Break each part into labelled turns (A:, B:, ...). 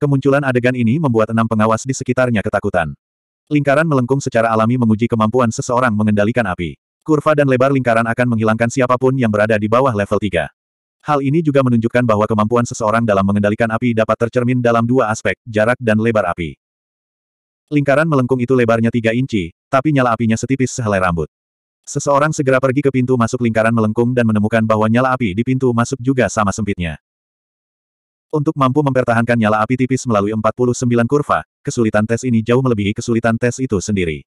A: Kemunculan adegan ini membuat enam pengawas di sekitarnya ketakutan. Lingkaran melengkung secara alami menguji kemampuan seseorang mengendalikan api. Kurva dan lebar lingkaran akan menghilangkan siapapun yang berada di bawah level 3. Hal ini juga menunjukkan bahwa kemampuan seseorang dalam mengendalikan api dapat tercermin dalam dua aspek, jarak dan lebar api. Lingkaran melengkung itu lebarnya 3 inci, tapi nyala apinya setipis sehelai rambut. Seseorang segera pergi ke pintu masuk lingkaran melengkung dan menemukan bahwa nyala api di pintu masuk juga sama sempitnya. Untuk mampu mempertahankan nyala api tipis melalui 49 kurva, kesulitan tes ini jauh melebihi kesulitan tes itu sendiri.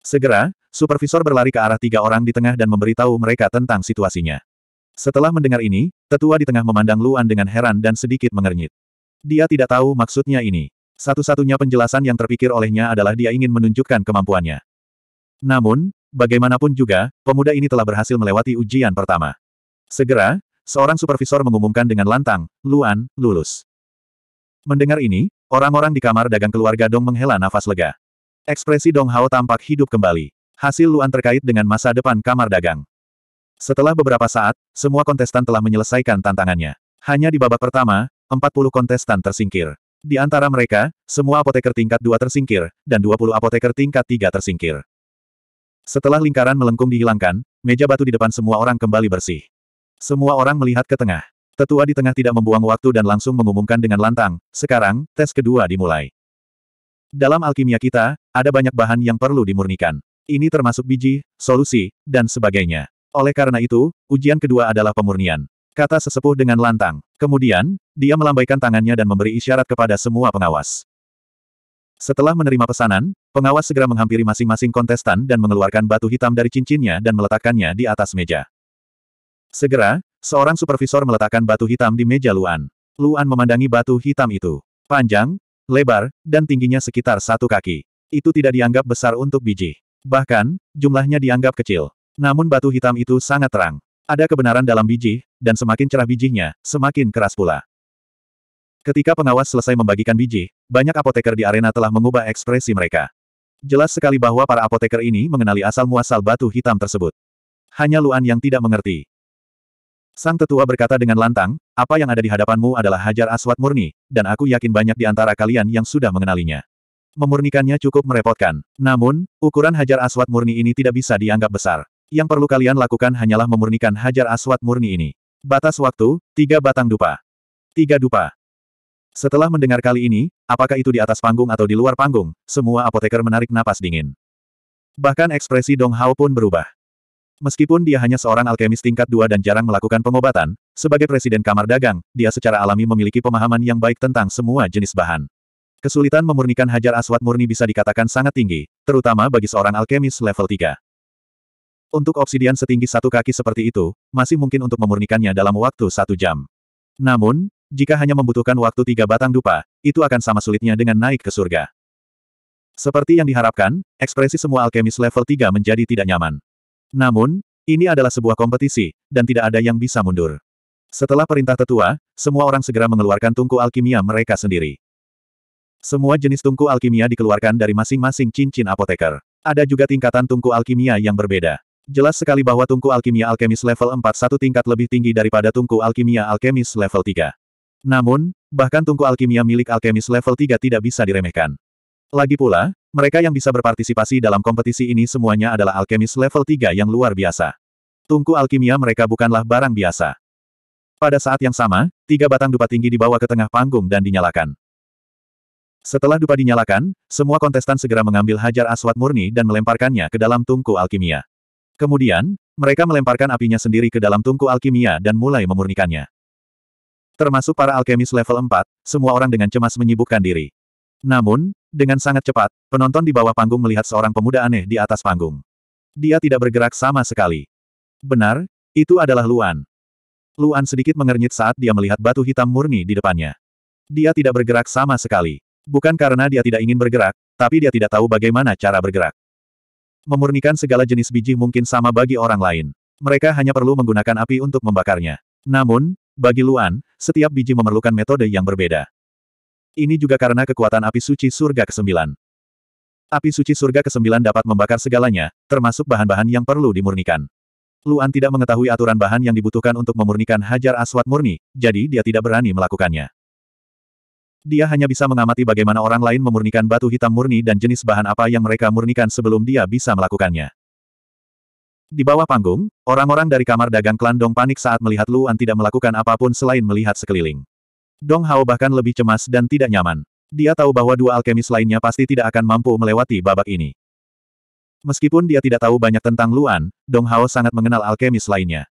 A: Segera, supervisor berlari ke arah tiga orang di tengah dan memberitahu mereka tentang situasinya. Setelah mendengar ini, tetua di tengah memandang Luan dengan heran dan sedikit mengernyit. Dia tidak tahu maksudnya ini. Satu-satunya penjelasan yang terpikir olehnya adalah dia ingin menunjukkan kemampuannya. Namun, bagaimanapun juga, pemuda ini telah berhasil melewati ujian pertama. Segera, Seorang supervisor mengumumkan dengan lantang, Luan, lulus. Mendengar ini, orang-orang di kamar dagang keluarga Dong menghela nafas lega. Ekspresi Dong Hao tampak hidup kembali. Hasil Luan terkait dengan masa depan kamar dagang. Setelah beberapa saat, semua kontestan telah menyelesaikan tantangannya. Hanya di babak pertama, 40 kontestan tersingkir. Di antara mereka, semua apoteker tingkat 2 tersingkir, dan 20 apoteker tingkat 3 tersingkir. Setelah lingkaran melengkung dihilangkan, meja batu di depan semua orang kembali bersih. Semua orang melihat ke tengah. Tetua di tengah tidak membuang waktu dan langsung mengumumkan dengan lantang, sekarang, tes kedua dimulai. Dalam alkimia kita, ada banyak bahan yang perlu dimurnikan. Ini termasuk biji, solusi, dan sebagainya. Oleh karena itu, ujian kedua adalah pemurnian. Kata sesepuh dengan lantang. Kemudian, dia melambaikan tangannya dan memberi isyarat kepada semua pengawas. Setelah menerima pesanan, pengawas segera menghampiri masing-masing kontestan dan mengeluarkan batu hitam dari cincinnya dan meletakkannya di atas meja. Segera, seorang supervisor meletakkan batu hitam di meja Luan. Luan memandangi batu hitam itu. Panjang, lebar, dan tingginya sekitar satu kaki. Itu tidak dianggap besar untuk biji. Bahkan, jumlahnya dianggap kecil. Namun batu hitam itu sangat terang. Ada kebenaran dalam biji, dan semakin cerah bijinya, semakin keras pula. Ketika pengawas selesai membagikan biji, banyak apoteker di arena telah mengubah ekspresi mereka. Jelas sekali bahwa para apoteker ini mengenali asal-muasal batu hitam tersebut. Hanya Luan yang tidak mengerti. Sang tetua berkata dengan lantang, apa yang ada di hadapanmu adalah hajar aswad murni, dan aku yakin banyak di antara kalian yang sudah mengenalinya. Memurnikannya cukup merepotkan. Namun, ukuran hajar aswad murni ini tidak bisa dianggap besar. Yang perlu kalian lakukan hanyalah memurnikan hajar aswad murni ini. Batas waktu, tiga batang dupa. Tiga dupa. Setelah mendengar kali ini, apakah itu di atas panggung atau di luar panggung, semua apoteker menarik napas dingin. Bahkan ekspresi Dong Hao pun berubah. Meskipun dia hanya seorang alkemis tingkat dua dan jarang melakukan pengobatan, sebagai presiden kamar dagang, dia secara alami memiliki pemahaman yang baik tentang semua jenis bahan. Kesulitan memurnikan hajar aswad murni bisa dikatakan sangat tinggi, terutama bagi seorang alkemis level 3. Untuk obsidian setinggi satu kaki seperti itu, masih mungkin untuk memurnikannya dalam waktu satu jam. Namun, jika hanya membutuhkan waktu tiga batang dupa, itu akan sama sulitnya dengan naik ke surga. Seperti yang diharapkan, ekspresi semua alkemis level 3 menjadi tidak nyaman. Namun, ini adalah sebuah kompetisi, dan tidak ada yang bisa mundur. Setelah perintah tetua, semua orang segera mengeluarkan tungku alkimia mereka sendiri. Semua jenis tungku alkimia dikeluarkan dari masing-masing cincin apoteker. Ada juga tingkatan tungku alkimia yang berbeda. Jelas sekali bahwa tungku alkimia alkemis level 4 satu tingkat lebih tinggi daripada tungku alkimia alkemis level 3. Namun, bahkan tungku alkimia milik alkemis level 3 tidak bisa diremehkan. Lagi pula, mereka yang bisa berpartisipasi dalam kompetisi ini semuanya adalah alkemis level 3 yang luar biasa. Tungku alkimia mereka bukanlah barang biasa. Pada saat yang sama, tiga batang dupa tinggi dibawa ke tengah panggung dan dinyalakan. Setelah dupa dinyalakan, semua kontestan segera mengambil hajar aswat murni dan melemparkannya ke dalam tungku alkimia. Kemudian, mereka melemparkan apinya sendiri ke dalam tungku alkimia dan mulai memurnikannya. Termasuk para alkemis level 4, semua orang dengan cemas menyibukkan diri. Namun, dengan sangat cepat, penonton di bawah panggung melihat seorang pemuda aneh di atas panggung. Dia tidak bergerak sama sekali. Benar, itu adalah Luan. Luan sedikit mengernyit saat dia melihat batu hitam murni di depannya. Dia tidak bergerak sama sekali. Bukan karena dia tidak ingin bergerak, tapi dia tidak tahu bagaimana cara bergerak. Memurnikan segala jenis biji mungkin sama bagi orang lain. Mereka hanya perlu menggunakan api untuk membakarnya. Namun, bagi Luan, setiap biji memerlukan metode yang berbeda. Ini juga karena kekuatan api suci surga ke-9. Api suci surga ke-9 dapat membakar segalanya, termasuk bahan-bahan yang perlu dimurnikan. Luan tidak mengetahui aturan bahan yang dibutuhkan untuk memurnikan hajar Aswad murni, jadi dia tidak berani melakukannya. Dia hanya bisa mengamati bagaimana orang lain memurnikan batu hitam murni dan jenis bahan apa yang mereka murnikan sebelum dia bisa melakukannya. Di bawah panggung, orang-orang dari kamar dagang klan Dong panik saat melihat Luan tidak melakukan apapun selain melihat sekeliling. Dong Hao bahkan lebih cemas dan tidak nyaman. Dia tahu bahwa dua alkemis lainnya pasti tidak akan mampu melewati babak ini. Meskipun dia tidak tahu banyak tentang Luan, Dong Hao sangat mengenal alkemis lainnya.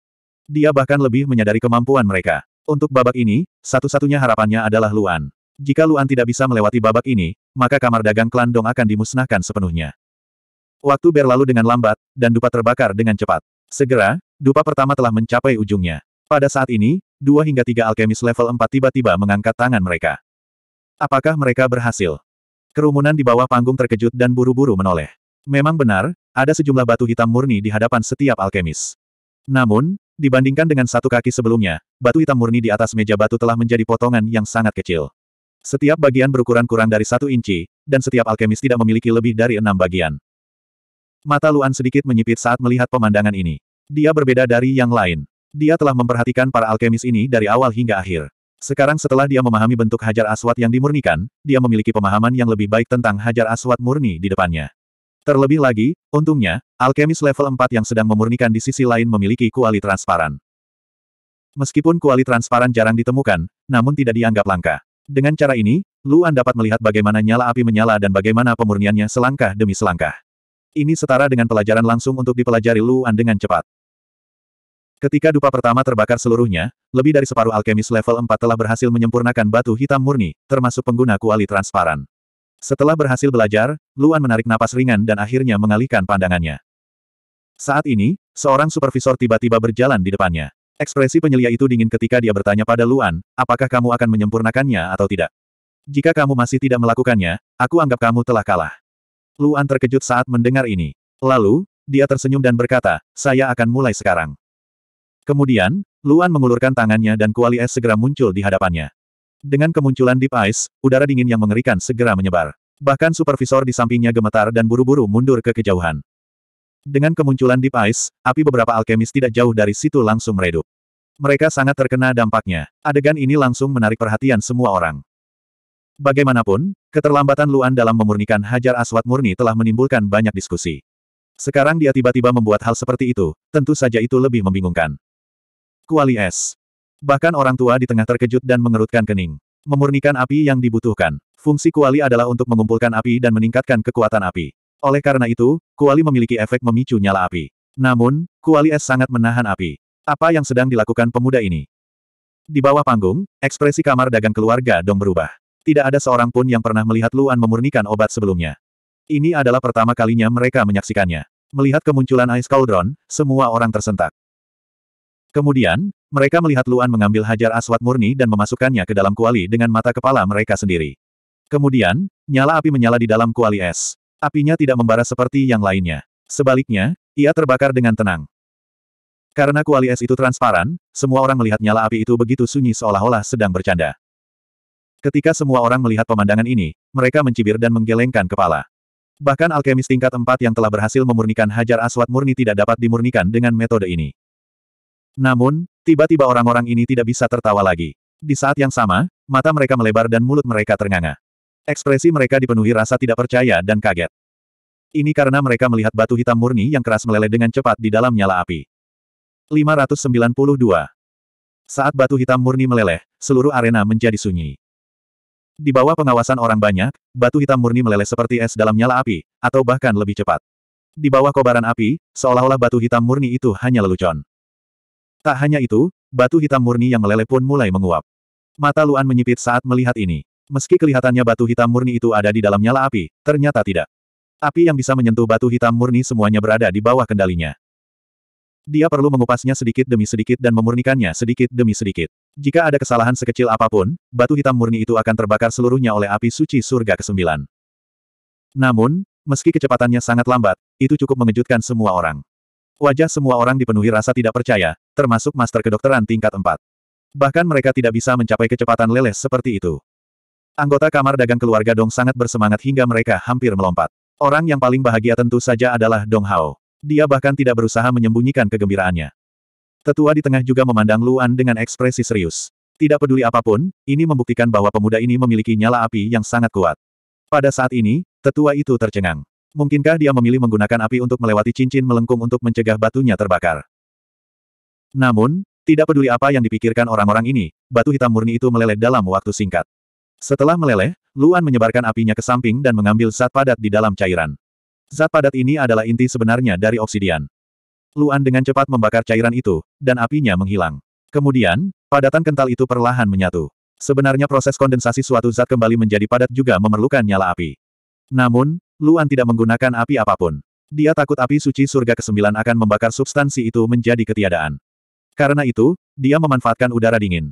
A: Dia bahkan lebih menyadari kemampuan mereka. Untuk babak ini, satu-satunya harapannya adalah Luan. Jika Luan tidak bisa melewati babak ini, maka kamar dagang klan Dong akan dimusnahkan sepenuhnya. Waktu berlalu dengan lambat, dan dupa terbakar dengan cepat. Segera, dupa pertama telah mencapai ujungnya. Pada saat ini, dua hingga tiga alkemis level 4 tiba-tiba mengangkat tangan mereka. Apakah mereka berhasil? Kerumunan di bawah panggung terkejut dan buru-buru menoleh. Memang benar, ada sejumlah batu hitam murni di hadapan setiap alkemis. Namun, dibandingkan dengan satu kaki sebelumnya, batu hitam murni di atas meja batu telah menjadi potongan yang sangat kecil. Setiap bagian berukuran kurang dari satu inci, dan setiap alkemis tidak memiliki lebih dari enam bagian. Mata Luan sedikit menyipit saat melihat pemandangan ini. Dia berbeda dari yang lain. Dia telah memperhatikan para alkemis ini dari awal hingga akhir. Sekarang setelah dia memahami bentuk hajar aswat yang dimurnikan, dia memiliki pemahaman yang lebih baik tentang hajar aswat murni di depannya. Terlebih lagi, untungnya, alkemis level 4 yang sedang memurnikan di sisi lain memiliki kuali transparan. Meskipun kuali transparan jarang ditemukan, namun tidak dianggap langka. Dengan cara ini, Luan dapat melihat bagaimana nyala api menyala dan bagaimana pemurniannya selangkah demi selangkah. Ini setara dengan pelajaran langsung untuk dipelajari Luan dengan cepat. Ketika dupa pertama terbakar seluruhnya, lebih dari separuh alkemis level 4 telah berhasil menyempurnakan batu hitam murni, termasuk pengguna kuali transparan. Setelah berhasil belajar, Luan menarik napas ringan dan akhirnya mengalihkan pandangannya. Saat ini, seorang supervisor tiba-tiba berjalan di depannya. Ekspresi penyelia itu dingin ketika dia bertanya pada Luan, apakah kamu akan menyempurnakannya atau tidak. Jika kamu masih tidak melakukannya, aku anggap kamu telah kalah. Luan terkejut saat mendengar ini. Lalu, dia tersenyum dan berkata, saya akan mulai sekarang. Kemudian, Luan mengulurkan tangannya dan kuali es segera muncul di hadapannya. Dengan kemunculan Deep Ice, udara dingin yang mengerikan segera menyebar. Bahkan supervisor di sampingnya gemetar dan buru-buru mundur ke kejauhan. Dengan kemunculan Deep Ice, api beberapa alkemis tidak jauh dari situ langsung meredup. Mereka sangat terkena dampaknya. Adegan ini langsung menarik perhatian semua orang. Bagaimanapun, keterlambatan Luan dalam memurnikan hajar aswat murni telah menimbulkan banyak diskusi. Sekarang dia tiba-tiba membuat hal seperti itu, tentu saja itu lebih membingungkan. Kuali es. Bahkan orang tua di tengah terkejut dan mengerutkan kening. Memurnikan api yang dibutuhkan. Fungsi kuali adalah untuk mengumpulkan api dan meningkatkan kekuatan api. Oleh karena itu, kuali memiliki efek memicu nyala api. Namun, kuali es sangat menahan api. Apa yang sedang dilakukan pemuda ini? Di bawah panggung, ekspresi kamar dagang keluarga Dong berubah. Tidak ada seorang pun yang pernah melihat Luan memurnikan obat sebelumnya. Ini adalah pertama kalinya mereka menyaksikannya. Melihat kemunculan Ice Cauldron, semua orang tersentak. Kemudian, mereka melihat Luan mengambil hajar aswat murni dan memasukkannya ke dalam kuali dengan mata kepala mereka sendiri. Kemudian, nyala api menyala di dalam kuali es. Apinya tidak membara seperti yang lainnya. Sebaliknya, ia terbakar dengan tenang. Karena kuali es itu transparan, semua orang melihat nyala api itu begitu sunyi seolah-olah sedang bercanda. Ketika semua orang melihat pemandangan ini, mereka mencibir dan menggelengkan kepala. Bahkan alkemis tingkat 4 yang telah berhasil memurnikan hajar aswat murni tidak dapat dimurnikan dengan metode ini. Namun, tiba-tiba orang-orang ini tidak bisa tertawa lagi. Di saat yang sama, mata mereka melebar dan mulut mereka ternganga. Ekspresi mereka dipenuhi rasa tidak percaya dan kaget. Ini karena mereka melihat batu hitam murni yang keras meleleh dengan cepat di dalam nyala api. 592. Saat batu hitam murni meleleh, seluruh arena menjadi sunyi. Di bawah pengawasan orang banyak, batu hitam murni meleleh seperti es dalam nyala api, atau bahkan lebih cepat. Di bawah kobaran api, seolah-olah batu hitam murni itu hanya lelucon. Tak hanya itu, batu hitam murni yang meleleh pun mulai menguap. Mata Luan menyipit saat melihat ini. Meski kelihatannya batu hitam murni itu ada di dalam nyala api, ternyata tidak. Api yang bisa menyentuh batu hitam murni semuanya berada di bawah kendalinya. Dia perlu mengupasnya sedikit demi sedikit dan memurnikannya sedikit demi sedikit. Jika ada kesalahan sekecil apapun, batu hitam murni itu akan terbakar seluruhnya oleh api suci surga ke-9. Namun, meski kecepatannya sangat lambat, itu cukup mengejutkan semua orang. Wajah semua orang dipenuhi rasa tidak percaya, termasuk master kedokteran tingkat 4. Bahkan mereka tidak bisa mencapai kecepatan leles seperti itu. Anggota kamar dagang keluarga Dong sangat bersemangat hingga mereka hampir melompat. Orang yang paling bahagia tentu saja adalah Dong Hao. Dia bahkan tidak berusaha menyembunyikan kegembiraannya. Tetua di tengah juga memandang Luan dengan ekspresi serius. Tidak peduli apapun, ini membuktikan bahwa pemuda ini memiliki nyala api yang sangat kuat. Pada saat ini, tetua itu tercengang. Mungkinkah dia memilih menggunakan api untuk melewati cincin melengkung untuk mencegah batunya terbakar? Namun, tidak peduli apa yang dipikirkan orang-orang ini, batu hitam murni itu meleleh dalam waktu singkat. Setelah meleleh, Luan menyebarkan apinya ke samping dan mengambil zat padat di dalam cairan. Zat padat ini adalah inti sebenarnya dari obsidian. Luan dengan cepat membakar cairan itu, dan apinya menghilang. Kemudian, padatan kental itu perlahan menyatu. Sebenarnya proses kondensasi suatu zat kembali menjadi padat juga memerlukan nyala api. Namun, Luan tidak menggunakan api apapun. Dia takut api suci surga ke-9 akan membakar substansi itu menjadi ketiadaan. Karena itu, dia memanfaatkan udara dingin.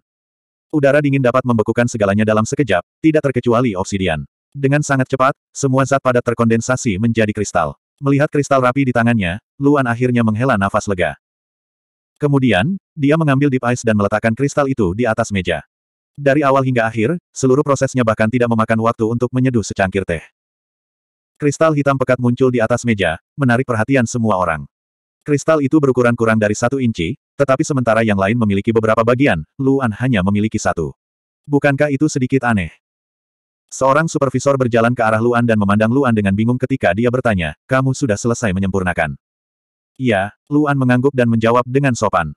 A: Udara dingin dapat membekukan segalanya dalam sekejap, tidak terkecuali obsidian. Dengan sangat cepat, semua zat padat terkondensasi menjadi kristal. Melihat kristal rapi di tangannya, Luan akhirnya menghela nafas lega. Kemudian, dia mengambil deep ice dan meletakkan kristal itu di atas meja. Dari awal hingga akhir, seluruh prosesnya bahkan tidak memakan waktu untuk menyeduh secangkir teh. Kristal hitam pekat muncul di atas meja, menarik perhatian semua orang. Kristal itu berukuran kurang dari satu inci, tetapi sementara yang lain memiliki beberapa bagian, Luan hanya memiliki satu. Bukankah itu sedikit aneh? Seorang supervisor berjalan ke arah Luan dan memandang Luan dengan bingung ketika dia bertanya, kamu sudah selesai menyempurnakan. Iya, Luan mengangguk dan menjawab dengan sopan.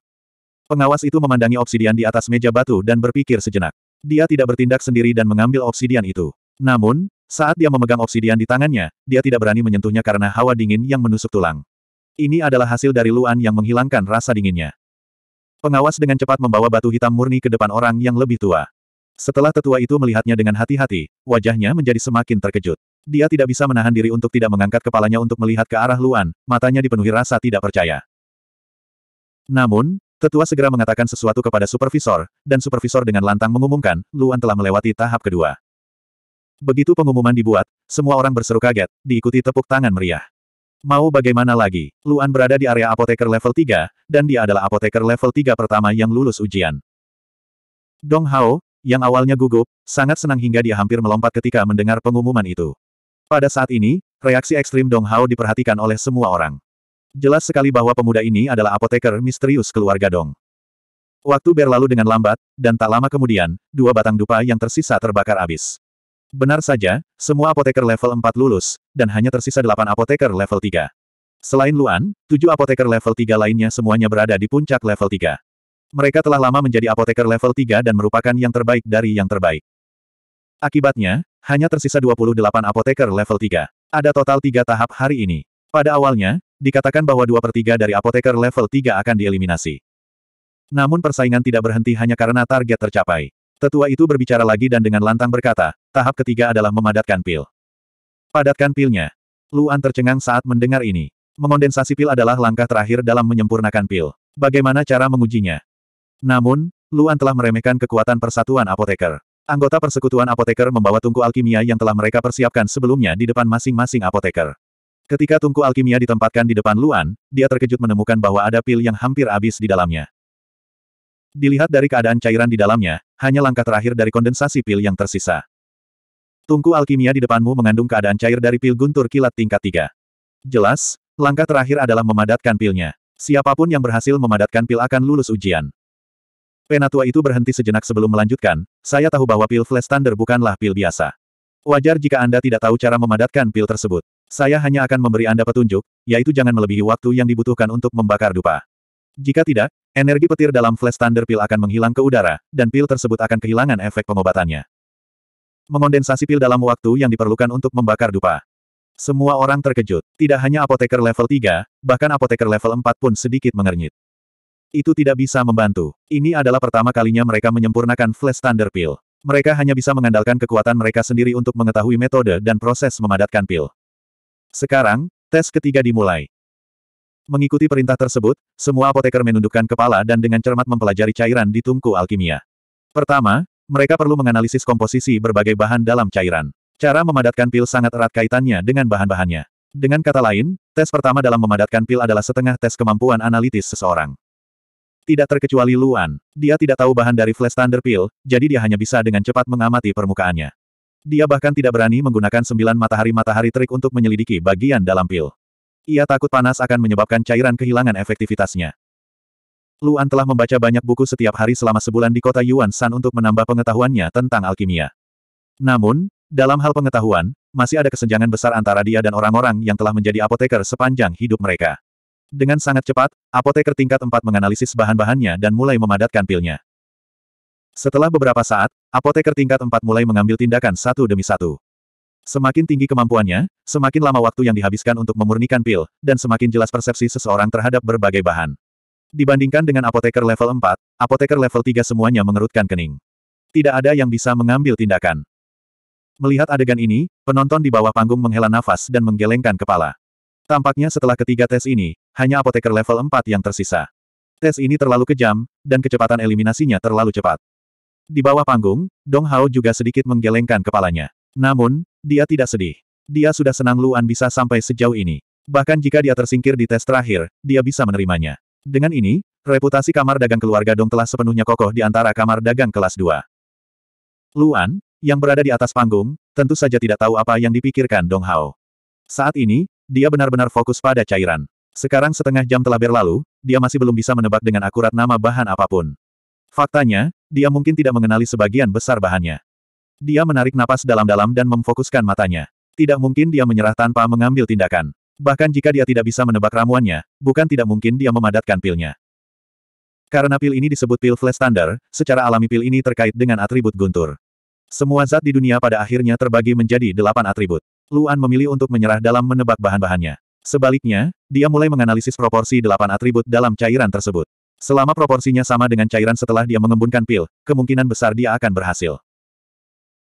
A: Pengawas itu memandangi obsidian di atas meja batu dan berpikir sejenak. Dia tidak bertindak sendiri dan mengambil obsidian itu. Namun, saat dia memegang obsidian di tangannya, dia tidak berani menyentuhnya karena hawa dingin yang menusuk tulang. Ini adalah hasil dari Luan yang menghilangkan rasa dinginnya. Pengawas dengan cepat membawa batu hitam murni ke depan orang yang lebih tua. Setelah tetua itu melihatnya dengan hati-hati, wajahnya menjadi semakin terkejut. Dia tidak bisa menahan diri untuk tidak mengangkat kepalanya untuk melihat ke arah Luan, matanya dipenuhi rasa tidak percaya. Namun, tetua segera mengatakan sesuatu kepada supervisor, dan supervisor dengan lantang mengumumkan, Luan telah melewati tahap kedua. Begitu pengumuman dibuat, semua orang berseru kaget, diikuti tepuk tangan meriah. Mau bagaimana lagi, Luan berada di area apoteker level 3, dan dia adalah apoteker level 3 pertama yang lulus ujian. Dong Hao, yang awalnya gugup, sangat senang hingga dia hampir melompat ketika mendengar pengumuman itu. Pada saat ini, reaksi ekstrim Dong Hao diperhatikan oleh semua orang. Jelas sekali bahwa pemuda ini adalah apoteker misterius keluarga Dong. Waktu berlalu dengan lambat, dan tak lama kemudian, dua batang dupa yang tersisa terbakar habis. Benar saja, semua apoteker level 4 lulus, dan hanya tersisa 8 apoteker level 3. Selain Luan, 7 apoteker level 3 lainnya semuanya berada di puncak level 3. Mereka telah lama menjadi apoteker level 3 dan merupakan yang terbaik dari yang terbaik. Akibatnya, hanya tersisa 28 apoteker level 3. Ada total 3 tahap hari ini. Pada awalnya, dikatakan bahwa 2 per 3 dari apoteker level 3 akan dieliminasi. Namun persaingan tidak berhenti hanya karena target tercapai. Tetua itu berbicara lagi dan dengan lantang berkata, tahap ketiga adalah memadatkan pil. Padatkan pilnya. Luan tercengang saat mendengar ini. Mengondensasi pil adalah langkah terakhir dalam menyempurnakan pil. Bagaimana cara mengujinya? Namun, Luan telah meremehkan kekuatan persatuan apoteker. Anggota persekutuan apoteker membawa tungku alkimia yang telah mereka persiapkan sebelumnya di depan masing-masing apoteker. Ketika tungku alkimia ditempatkan di depan Luan, dia terkejut menemukan bahwa ada pil yang hampir habis di dalamnya. Dilihat dari keadaan cairan di dalamnya, hanya langkah terakhir dari kondensasi pil yang tersisa. Tungku alkimia di depanmu mengandung keadaan cair dari pil guntur kilat tingkat 3. Jelas, langkah terakhir adalah memadatkan pilnya. Siapapun yang berhasil memadatkan pil akan lulus ujian. Penatua itu berhenti sejenak sebelum melanjutkan, saya tahu bahwa pil Flash Thunder bukanlah pil biasa. Wajar jika Anda tidak tahu cara memadatkan pil tersebut. Saya hanya akan memberi Anda petunjuk, yaitu jangan melebihi waktu yang dibutuhkan untuk membakar dupa. Jika tidak, energi petir dalam flash thunder Pill akan menghilang ke udara, dan pil tersebut akan kehilangan efek pengobatannya. Mengondensasi pil dalam waktu yang diperlukan untuk membakar dupa. Semua orang terkejut. Tidak hanya apoteker level 3, bahkan apoteker level 4 pun sedikit mengernyit. Itu tidak bisa membantu. Ini adalah pertama kalinya mereka menyempurnakan flash thunder Pill. Mereka hanya bisa mengandalkan kekuatan mereka sendiri untuk mengetahui metode dan proses memadatkan pil. Sekarang, tes ketiga dimulai. Mengikuti perintah tersebut, semua apoteker menundukkan kepala dan dengan cermat mempelajari cairan di tungku alkimia. Pertama, mereka perlu menganalisis komposisi berbagai bahan dalam cairan. Cara memadatkan pil sangat erat kaitannya dengan bahan-bahannya. Dengan kata lain, tes pertama dalam memadatkan pil adalah setengah tes kemampuan analitis seseorang. Tidak terkecuali Luan, dia tidak tahu bahan dari flash thunder pil, jadi dia hanya bisa dengan cepat mengamati permukaannya. Dia bahkan tidak berani menggunakan sembilan matahari-matahari trik untuk menyelidiki bagian dalam pil. Ia takut panas akan menyebabkan cairan kehilangan efektivitasnya. Luan telah membaca banyak buku setiap hari selama sebulan di kota Yuan San untuk menambah pengetahuannya tentang alkimia. Namun, dalam hal pengetahuan, masih ada kesenjangan besar antara dia dan orang-orang yang telah menjadi apoteker sepanjang hidup mereka. Dengan sangat cepat, apoteker tingkat 4 menganalisis bahan-bahannya dan mulai memadatkan pilnya. Setelah beberapa saat, apoteker tingkat 4 mulai mengambil tindakan satu demi satu. Semakin tinggi kemampuannya, semakin lama waktu yang dihabiskan untuk memurnikan pil, dan semakin jelas persepsi seseorang terhadap berbagai bahan. Dibandingkan dengan apoteker level 4, apoteker level 3 semuanya mengerutkan kening. Tidak ada yang bisa mengambil tindakan. Melihat adegan ini, penonton di bawah panggung menghela nafas dan menggelengkan kepala. Tampaknya setelah ketiga tes ini, hanya apoteker level 4 yang tersisa. Tes ini terlalu kejam, dan kecepatan eliminasinya terlalu cepat. Di bawah panggung, Dong Hao juga sedikit menggelengkan kepalanya. Namun, dia tidak sedih. Dia sudah senang Luan bisa sampai sejauh ini. Bahkan jika dia tersingkir di tes terakhir, dia bisa menerimanya. Dengan ini, reputasi kamar dagang keluarga Dong telah sepenuhnya kokoh di antara kamar dagang kelas 2. Luan, yang berada di atas panggung, tentu saja tidak tahu apa yang dipikirkan Dong Hao. Saat ini, dia benar-benar fokus pada cairan. Sekarang setengah jam telah berlalu, dia masih belum bisa menebak dengan akurat nama bahan apapun. Faktanya, dia mungkin tidak mengenali sebagian besar bahannya. Dia menarik napas dalam-dalam dan memfokuskan matanya. Tidak mungkin dia menyerah tanpa mengambil tindakan. Bahkan jika dia tidak bisa menebak ramuannya, bukan tidak mungkin dia memadatkan pilnya. Karena pil ini disebut pil flash standar, secara alami pil ini terkait dengan atribut guntur. Semua zat di dunia pada akhirnya terbagi menjadi delapan atribut. Luan memilih untuk menyerah dalam menebak bahan-bahannya. Sebaliknya, dia mulai menganalisis proporsi delapan atribut dalam cairan tersebut. Selama proporsinya sama dengan cairan setelah dia mengembunkan pil, kemungkinan besar dia akan berhasil.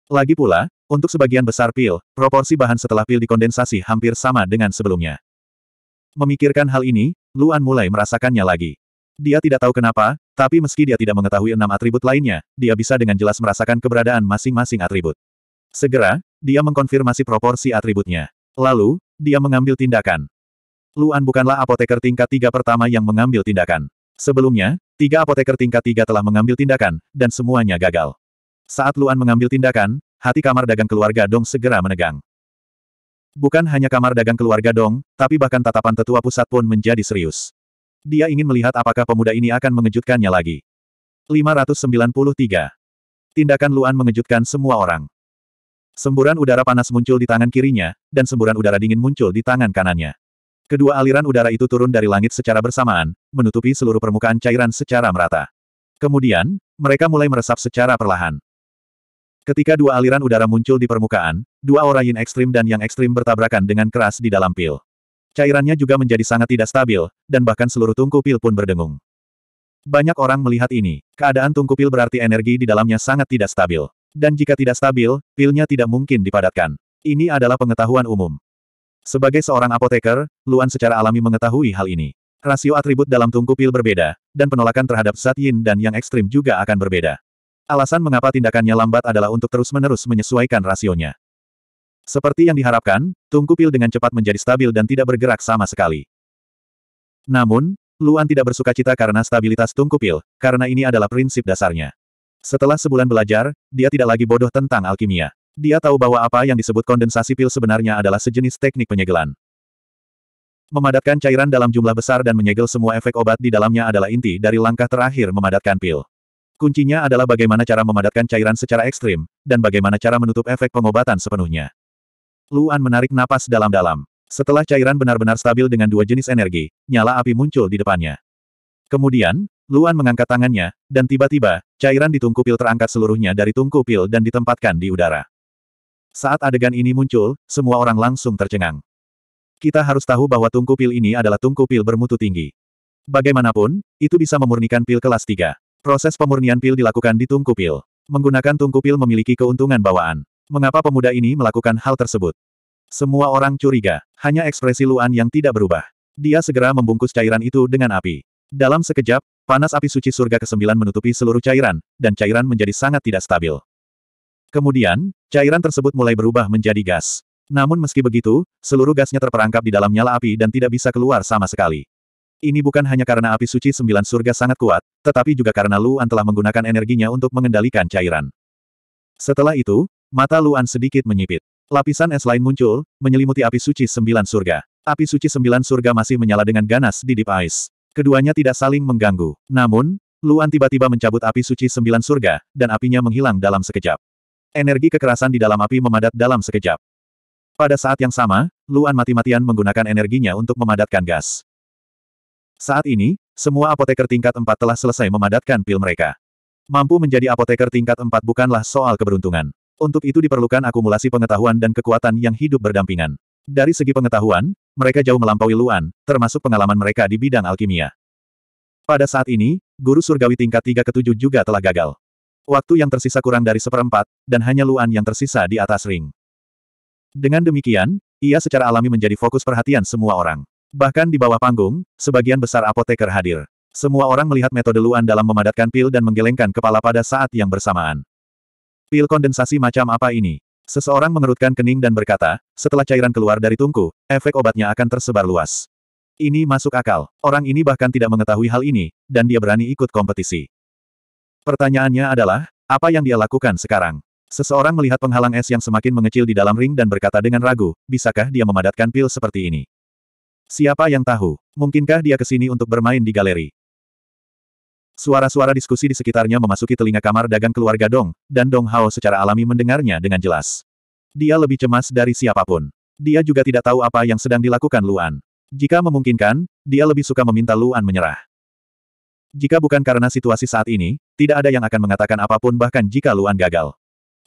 A: Lagi pula, untuk sebagian besar pil, proporsi bahan setelah pil dikondensasi hampir sama dengan sebelumnya. Memikirkan hal ini, Luan mulai merasakannya lagi. Dia tidak tahu kenapa, tapi meski dia tidak mengetahui enam atribut lainnya, dia bisa dengan jelas merasakan keberadaan masing-masing atribut. Segera, dia mengkonfirmasi proporsi atributnya. Lalu, dia mengambil tindakan. Luan bukanlah apoteker tingkat tiga pertama yang mengambil tindakan. Sebelumnya, tiga apoteker tingkat tiga telah mengambil tindakan, dan semuanya gagal. Saat Luan mengambil tindakan, hati kamar dagang keluarga Dong segera menegang. Bukan hanya kamar dagang keluarga Dong, tapi bahkan tatapan tetua pusat pun menjadi serius. Dia ingin melihat apakah pemuda ini akan mengejutkannya lagi. 593. Tindakan Luan mengejutkan semua orang. Semburan udara panas muncul di tangan kirinya, dan semburan udara dingin muncul di tangan kanannya. Kedua aliran udara itu turun dari langit secara bersamaan, menutupi seluruh permukaan cairan secara merata. Kemudian, mereka mulai meresap secara perlahan. Ketika dua aliran udara muncul di permukaan, dua aura yin ekstrim dan yang ekstrim bertabrakan dengan keras di dalam pil. Cairannya juga menjadi sangat tidak stabil, dan bahkan seluruh tungku pil pun berdengung. Banyak orang melihat ini. Keadaan tungku pil berarti energi di dalamnya sangat tidak stabil. Dan jika tidak stabil, pilnya tidak mungkin dipadatkan. Ini adalah pengetahuan umum. Sebagai seorang apoteker, Luan secara alami mengetahui hal ini. Rasio atribut dalam tungku pil berbeda, dan penolakan terhadap zat yin dan yang ekstrim juga akan berbeda. Alasan mengapa tindakannya lambat adalah untuk terus-menerus menyesuaikan rasionya. Seperti yang diharapkan, tungku pil dengan cepat menjadi stabil dan tidak bergerak sama sekali. Namun, Luan tidak bersuka cita karena stabilitas tungku pil, karena ini adalah prinsip dasarnya. Setelah sebulan belajar, dia tidak lagi bodoh tentang alkimia. Dia tahu bahwa apa yang disebut kondensasi pil sebenarnya adalah sejenis teknik penyegelan. Memadatkan cairan dalam jumlah besar dan menyegel semua efek obat di dalamnya adalah inti dari langkah terakhir memadatkan pil. Kuncinya adalah bagaimana cara memadatkan cairan secara ekstrim, dan bagaimana cara menutup efek pengobatan sepenuhnya. Luan menarik napas dalam-dalam. Setelah cairan benar-benar stabil dengan dua jenis energi, nyala api muncul di depannya. Kemudian, Luan mengangkat tangannya, dan tiba-tiba, cairan di tungku pil terangkat seluruhnya dari tungku pil dan ditempatkan di udara. Saat adegan ini muncul, semua orang langsung tercengang. Kita harus tahu bahwa tungku pil ini adalah tungku pil bermutu tinggi. Bagaimanapun, itu bisa memurnikan pil kelas 3. Proses pemurnian pil dilakukan di tungku pil. Menggunakan tungku pil memiliki keuntungan bawaan. Mengapa pemuda ini melakukan hal tersebut? Semua orang curiga. Hanya ekspresi Luan yang tidak berubah. Dia segera membungkus cairan itu dengan api. Dalam sekejap, panas api suci surga ke-9 menutupi seluruh cairan, dan cairan menjadi sangat tidak stabil. Kemudian, cairan tersebut mulai berubah menjadi gas. Namun meski begitu, seluruh gasnya terperangkap di dalam nyala api dan tidak bisa keluar sama sekali. Ini bukan hanya karena api suci sembilan surga sangat kuat, tetapi juga karena Luan telah menggunakan energinya untuk mengendalikan cairan. Setelah itu, mata Luan sedikit menyipit. Lapisan es lain muncul, menyelimuti api suci sembilan surga. Api suci sembilan surga masih menyala dengan ganas di Deep Ice. Keduanya tidak saling mengganggu. Namun, Luan tiba-tiba mencabut api suci sembilan surga, dan apinya menghilang dalam sekejap. Energi kekerasan di dalam api memadat dalam sekejap. Pada saat yang sama, Luan mati-matian menggunakan energinya untuk memadatkan gas. Saat ini, semua apoteker tingkat 4 telah selesai memadatkan pil mereka. Mampu menjadi apoteker tingkat 4 bukanlah soal keberuntungan. Untuk itu diperlukan akumulasi pengetahuan dan kekuatan yang hidup berdampingan. Dari segi pengetahuan, mereka jauh melampaui Luan, termasuk pengalaman mereka di bidang alkimia. Pada saat ini, guru surgawi tingkat 3 ke 7 juga telah gagal. Waktu yang tersisa kurang dari seperempat, dan hanya Luan yang tersisa di atas ring. Dengan demikian, ia secara alami menjadi fokus perhatian semua orang. Bahkan di bawah panggung, sebagian besar apoteker hadir. Semua orang melihat metode Luan dalam memadatkan pil dan menggelengkan kepala pada saat yang bersamaan. Pil kondensasi macam apa ini? Seseorang mengerutkan kening dan berkata, setelah cairan keluar dari tungku, efek obatnya akan tersebar luas. Ini masuk akal. Orang ini bahkan tidak mengetahui hal ini, dan dia berani ikut kompetisi. Pertanyaannya adalah, apa yang dia lakukan sekarang? Seseorang melihat penghalang es yang semakin mengecil di dalam ring dan berkata dengan ragu, bisakah dia memadatkan pil seperti ini? Siapa yang tahu? Mungkinkah dia ke sini untuk bermain di galeri? Suara-suara diskusi di sekitarnya memasuki telinga kamar dagang keluarga Dong, dan Dong Hao secara alami mendengarnya dengan jelas. Dia lebih cemas dari siapapun. Dia juga tidak tahu apa yang sedang dilakukan Luan. Jika memungkinkan, dia lebih suka meminta Luan menyerah. Jika bukan karena situasi saat ini, tidak ada yang akan mengatakan apapun bahkan jika Luan gagal.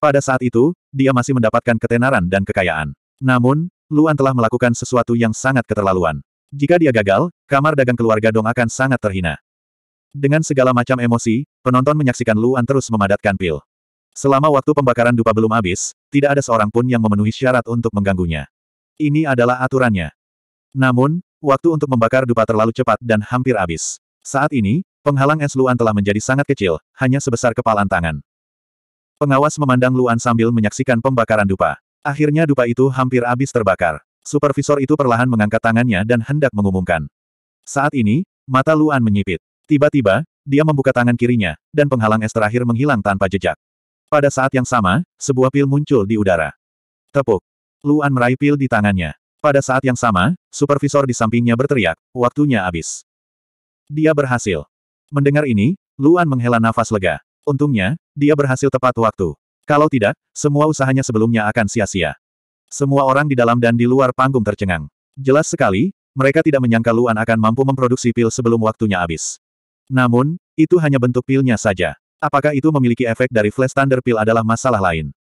A: Pada saat itu, dia masih mendapatkan ketenaran dan kekayaan. Namun, Luan telah melakukan sesuatu yang sangat keterlaluan. Jika dia gagal, kamar dagang keluarga Dong akan sangat terhina. Dengan segala macam emosi, penonton menyaksikan Luan terus memadatkan pil. Selama waktu pembakaran dupa belum habis, tidak ada seorang pun yang memenuhi syarat untuk mengganggunya. Ini adalah aturannya. Namun, waktu untuk membakar dupa terlalu cepat dan hampir habis. Saat ini, penghalang es Luan telah menjadi sangat kecil, hanya sebesar kepalan tangan. Pengawas memandang Luan sambil menyaksikan pembakaran dupa. Akhirnya dupa itu hampir habis terbakar. Supervisor itu perlahan mengangkat tangannya dan hendak mengumumkan. Saat ini, mata Luan menyipit. Tiba-tiba, dia membuka tangan kirinya, dan penghalang es terakhir menghilang tanpa jejak. Pada saat yang sama, sebuah pil muncul di udara. Tepuk. Luan meraih pil di tangannya. Pada saat yang sama, supervisor di sampingnya berteriak, waktunya habis. Dia berhasil. Mendengar ini, Luan menghela nafas lega. Untungnya, dia berhasil tepat waktu. Kalau tidak, semua usahanya sebelumnya akan sia-sia. Semua orang di dalam dan di luar panggung tercengang. Jelas sekali, mereka tidak menyangka Luan akan mampu memproduksi pil sebelum waktunya habis. Namun, itu hanya bentuk pilnya saja. Apakah itu memiliki efek dari flash thunder pil adalah masalah lain.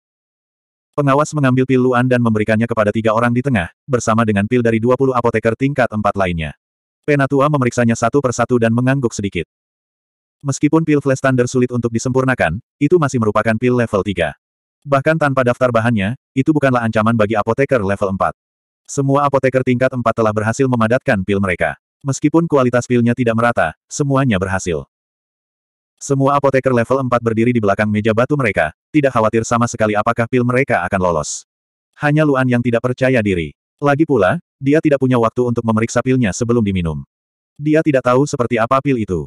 A: Pengawas mengambil pil Luan dan memberikannya kepada tiga orang di tengah, bersama dengan pil dari 20 apoteker tingkat empat lainnya. Penatua memeriksanya satu persatu dan mengangguk sedikit. Meskipun pil flash standar sulit untuk disempurnakan, itu masih merupakan pil level 3. Bahkan tanpa daftar bahannya, itu bukanlah ancaman bagi apoteker level 4. Semua apoteker tingkat 4 telah berhasil memadatkan pil mereka. Meskipun kualitas pilnya tidak merata, semuanya berhasil. Semua apoteker level 4 berdiri di belakang meja batu mereka, tidak khawatir sama sekali apakah pil mereka akan lolos. Hanya Luan yang tidak percaya diri. Lagi pula, dia tidak punya waktu untuk memeriksa pilnya sebelum diminum. Dia tidak tahu seperti apa pil itu.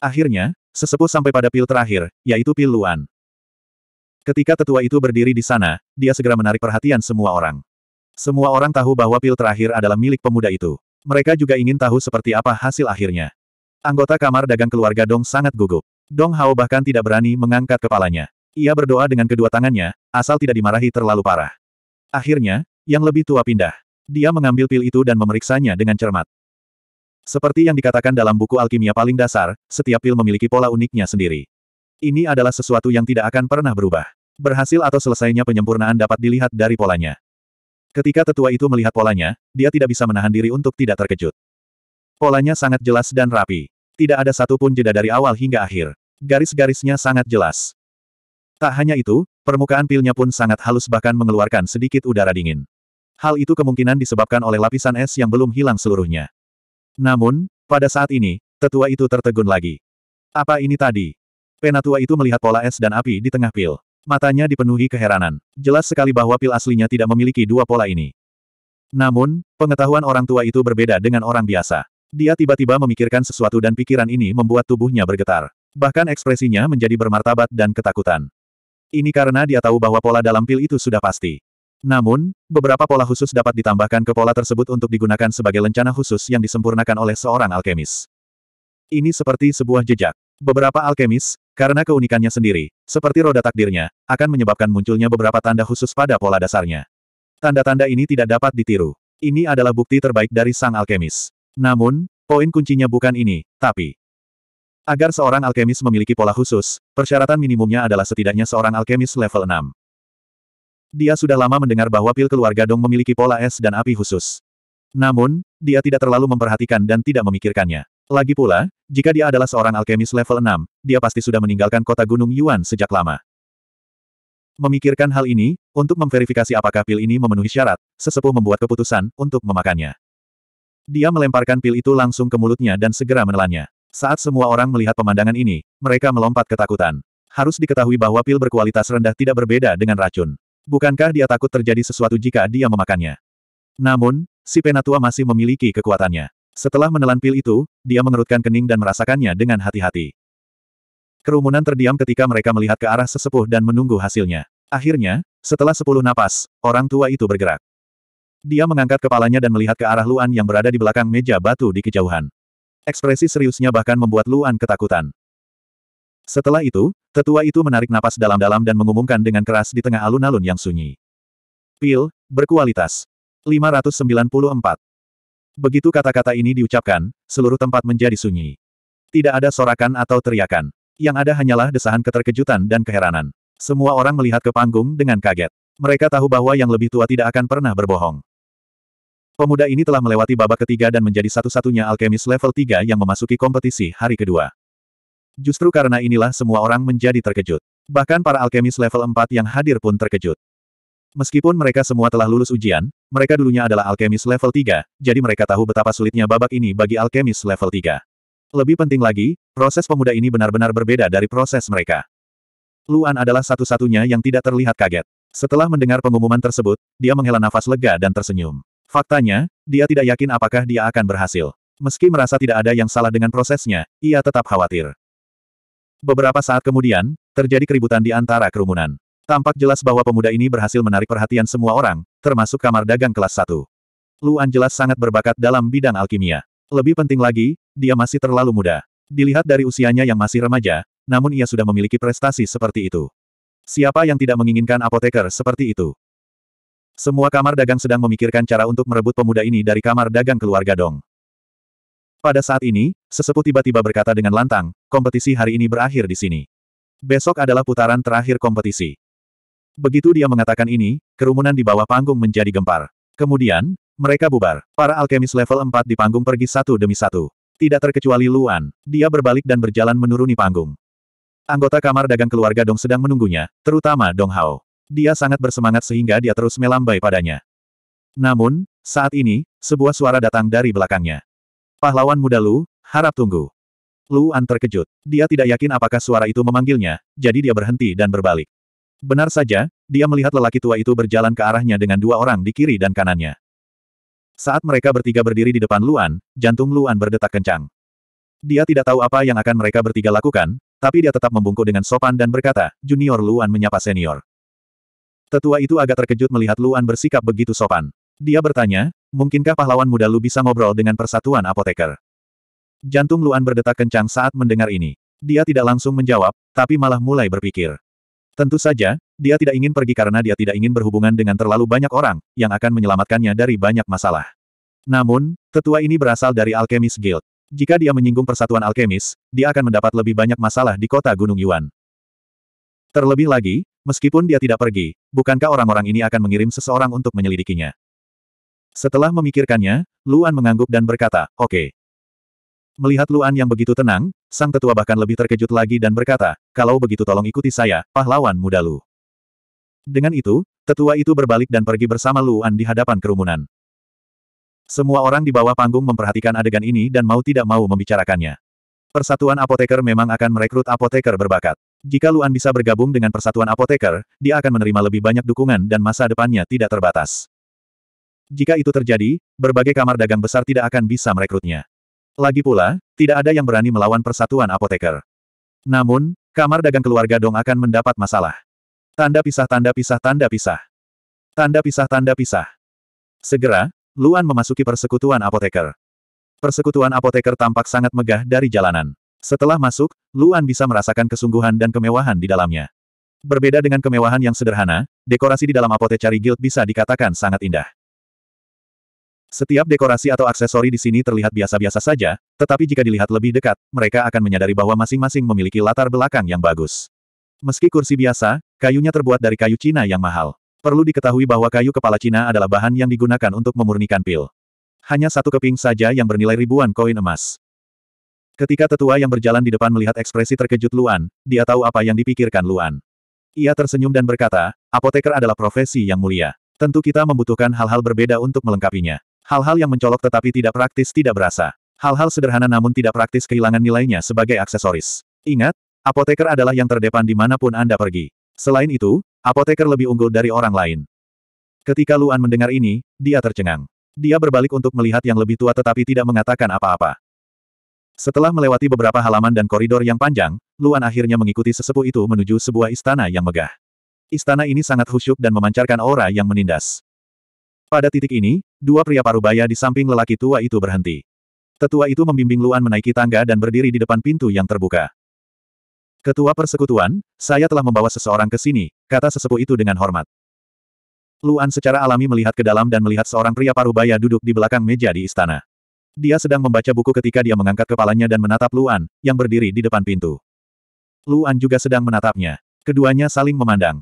A: Akhirnya, sesepuh sampai pada pil terakhir, yaitu pil Luan. Ketika tetua itu berdiri di sana, dia segera menarik perhatian semua orang. Semua orang tahu bahwa pil terakhir adalah milik pemuda itu. Mereka juga ingin tahu seperti apa hasil akhirnya. Anggota kamar dagang keluarga Dong sangat gugup. Dong Hao bahkan tidak berani mengangkat kepalanya. Ia berdoa dengan kedua tangannya, asal tidak dimarahi terlalu parah. Akhirnya, yang lebih tua pindah. Dia mengambil pil itu dan memeriksanya dengan cermat. Seperti yang dikatakan dalam buku alkimia paling dasar, setiap pil memiliki pola uniknya sendiri. Ini adalah sesuatu yang tidak akan pernah berubah. Berhasil atau selesainya penyempurnaan dapat dilihat dari polanya. Ketika tetua itu melihat polanya, dia tidak bisa menahan diri untuk tidak terkejut. Polanya sangat jelas dan rapi. Tidak ada satu pun jeda dari awal hingga akhir. Garis-garisnya sangat jelas. Tak hanya itu, permukaan pilnya pun sangat halus bahkan mengeluarkan sedikit udara dingin. Hal itu kemungkinan disebabkan oleh lapisan es yang belum hilang seluruhnya. Namun, pada saat ini, tetua itu tertegun lagi. Apa ini tadi? Penatua itu melihat pola es dan api di tengah pil. Matanya dipenuhi keheranan. Jelas sekali bahwa pil aslinya tidak memiliki dua pola ini. Namun, pengetahuan orang tua itu berbeda dengan orang biasa. Dia tiba-tiba memikirkan sesuatu dan pikiran ini membuat tubuhnya bergetar. Bahkan ekspresinya menjadi bermartabat dan ketakutan. Ini karena dia tahu bahwa pola dalam pil itu sudah pasti. Namun, beberapa pola khusus dapat ditambahkan ke pola tersebut untuk digunakan sebagai lencana khusus yang disempurnakan oleh seorang alkemis. Ini seperti sebuah jejak. Beberapa alkemis, karena keunikannya sendiri, seperti roda takdirnya, akan menyebabkan munculnya beberapa tanda khusus pada pola dasarnya. Tanda-tanda ini tidak dapat ditiru. Ini adalah bukti terbaik dari sang alkemis. Namun, poin kuncinya bukan ini, tapi agar seorang alkemis memiliki pola khusus, persyaratan minimumnya adalah setidaknya seorang alkemis level 6. Dia sudah lama mendengar bahwa pil keluarga Dong memiliki pola es dan api khusus. Namun, dia tidak terlalu memperhatikan dan tidak memikirkannya. Lagi pula, jika dia adalah seorang alkemis level 6, dia pasti sudah meninggalkan kota Gunung Yuan sejak lama. Memikirkan hal ini, untuk memverifikasi apakah pil ini memenuhi syarat, sesepuh membuat keputusan untuk memakannya. Dia melemparkan pil itu langsung ke mulutnya dan segera menelannya. Saat semua orang melihat pemandangan ini, mereka melompat ketakutan. Harus diketahui bahwa pil berkualitas rendah tidak berbeda dengan racun. Bukankah dia takut terjadi sesuatu jika dia memakannya? Namun, si penatua masih memiliki kekuatannya. Setelah menelan pil itu, dia mengerutkan kening dan merasakannya dengan hati-hati. Kerumunan terdiam ketika mereka melihat ke arah sesepuh dan menunggu hasilnya. Akhirnya, setelah sepuluh napas, orang tua itu bergerak. Dia mengangkat kepalanya dan melihat ke arah Luan yang berada di belakang meja batu di kejauhan. Ekspresi seriusnya bahkan membuat Luan ketakutan. Setelah itu, tetua itu menarik napas dalam-dalam dan mengumumkan dengan keras di tengah alun-alun yang sunyi. Pil, berkualitas. 594. Begitu kata-kata ini diucapkan, seluruh tempat menjadi sunyi. Tidak ada sorakan atau teriakan. Yang ada hanyalah desahan keterkejutan dan keheranan. Semua orang melihat ke panggung dengan kaget. Mereka tahu bahwa yang lebih tua tidak akan pernah berbohong. Pemuda ini telah melewati babak ketiga dan menjadi satu-satunya alkemis level 3 yang memasuki kompetisi hari kedua. Justru karena inilah semua orang menjadi terkejut. Bahkan para alkemis level 4 yang hadir pun terkejut. Meskipun mereka semua telah lulus ujian, mereka dulunya adalah alkemis level 3, jadi mereka tahu betapa sulitnya babak ini bagi alkemis level 3. Lebih penting lagi, proses pemuda ini benar-benar berbeda dari proses mereka. Luan adalah satu-satunya yang tidak terlihat kaget. Setelah mendengar pengumuman tersebut, dia menghela nafas lega dan tersenyum. Faktanya, dia tidak yakin apakah dia akan berhasil. Meski merasa tidak ada yang salah dengan prosesnya, ia tetap khawatir. Beberapa saat kemudian, terjadi keributan di antara kerumunan. Tampak jelas bahwa pemuda ini berhasil menarik perhatian semua orang, termasuk kamar dagang kelas 1. Luan jelas sangat berbakat dalam bidang alkimia. Lebih penting lagi, dia masih terlalu muda. Dilihat dari usianya yang masih remaja, namun ia sudah memiliki prestasi seperti itu. Siapa yang tidak menginginkan apoteker seperti itu? Semua kamar dagang sedang memikirkan cara untuk merebut pemuda ini dari kamar dagang keluarga Dong. Pada saat ini, sesepuh tiba-tiba berkata dengan lantang, kompetisi hari ini berakhir di sini. Besok adalah putaran terakhir kompetisi. Begitu dia mengatakan ini, kerumunan di bawah panggung menjadi gempar. Kemudian, mereka bubar. Para alkemis level 4 di panggung pergi satu demi satu. Tidak terkecuali Luan, dia berbalik dan berjalan menuruni panggung. Anggota kamar dagang keluarga Dong sedang menunggunya, terutama Dong Hao. Dia sangat bersemangat sehingga dia terus melambai padanya. Namun, saat ini, sebuah suara datang dari belakangnya. Pahlawan muda Lu, harap tunggu. Lu An terkejut. Dia tidak yakin apakah suara itu memanggilnya, jadi dia berhenti dan berbalik. Benar saja, dia melihat lelaki tua itu berjalan ke arahnya dengan dua orang di kiri dan kanannya. Saat mereka bertiga berdiri di depan Luan, jantung Luan berdetak kencang. Dia tidak tahu apa yang akan mereka bertiga lakukan, tapi dia tetap membungkuk dengan sopan dan berkata, Junior Luan menyapa senior. Tetua itu agak terkejut melihat Luan bersikap begitu sopan. Dia bertanya, mungkinkah pahlawan muda Lu bisa ngobrol dengan persatuan apoteker? Jantung Luan berdetak kencang saat mendengar ini. Dia tidak langsung menjawab, tapi malah mulai berpikir. Tentu saja, dia tidak ingin pergi karena dia tidak ingin berhubungan dengan terlalu banyak orang, yang akan menyelamatkannya dari banyak masalah. Namun, tetua ini berasal dari Alchemist Guild. Jika dia menyinggung persatuan alkemis, dia akan mendapat lebih banyak masalah di kota Gunung Yuan. Terlebih lagi, meskipun dia tidak pergi, bukankah orang-orang ini akan mengirim seseorang untuk menyelidikinya? Setelah memikirkannya, Luan mengangguk dan berkata, oke. Okay. Melihat Luan yang begitu tenang, sang tetua bahkan lebih terkejut lagi dan berkata, kalau begitu tolong ikuti saya, pahlawan muda Lu. Dengan itu, tetua itu berbalik dan pergi bersama Luan di hadapan kerumunan. Semua orang di bawah panggung memperhatikan adegan ini dan mau tidak mau membicarakannya. Persatuan apoteker memang akan merekrut apoteker berbakat. Jika Luan bisa bergabung dengan persatuan apoteker, dia akan menerima lebih banyak dukungan dan masa depannya tidak terbatas. Jika itu terjadi, berbagai kamar dagang besar tidak akan bisa merekrutnya. Lagi pula, tidak ada yang berani melawan persatuan apoteker. Namun, kamar dagang keluarga Dong akan mendapat masalah. Tanda pisah tanda pisah tanda pisah. Tanda pisah tanda pisah. Segera, Luan memasuki persekutuan apoteker. Persekutuan apoteker tampak sangat megah dari jalanan. Setelah masuk, Luan bisa merasakan kesungguhan dan kemewahan di dalamnya. Berbeda dengan kemewahan yang sederhana, dekorasi di dalam apotekari guild bisa dikatakan sangat indah. Setiap dekorasi atau aksesori di sini terlihat biasa-biasa saja, tetapi jika dilihat lebih dekat, mereka akan menyadari bahwa masing-masing memiliki latar belakang yang bagus. Meski kursi biasa, kayunya terbuat dari kayu Cina yang mahal. Perlu diketahui bahwa kayu kepala Cina adalah bahan yang digunakan untuk memurnikan pil. Hanya satu keping saja yang bernilai ribuan koin emas. Ketika tetua yang berjalan di depan melihat ekspresi terkejut Luan, dia tahu apa yang dipikirkan Luan. Ia tersenyum dan berkata, apoteker adalah profesi yang mulia. Tentu kita membutuhkan hal-hal berbeda untuk melengkapinya. Hal-hal yang mencolok tetapi tidak praktis tidak berasa. Hal-hal sederhana namun tidak praktis kehilangan nilainya sebagai aksesoris. Ingat, apoteker adalah yang terdepan dimanapun Anda pergi. Selain itu, apoteker lebih unggul dari orang lain. Ketika Luan mendengar ini, dia tercengang. Dia berbalik untuk melihat yang lebih tua tetapi tidak mengatakan apa-apa. Setelah melewati beberapa halaman dan koridor yang panjang, Luan akhirnya mengikuti sesepuh itu menuju sebuah istana yang megah. Istana ini sangat khusyuk dan memancarkan aura yang menindas. Pada titik ini, dua pria parubaya di samping lelaki tua itu berhenti. Tetua itu membimbing Luan menaiki tangga dan berdiri di depan pintu yang terbuka. Ketua persekutuan, saya telah membawa seseorang ke sini, kata sesepuh itu dengan hormat. Luan secara alami melihat ke dalam dan melihat seorang pria parubaya duduk di belakang meja di istana. Dia sedang membaca buku ketika dia mengangkat kepalanya dan menatap Luan, yang berdiri di depan pintu. Luan juga sedang menatapnya. Keduanya saling memandang.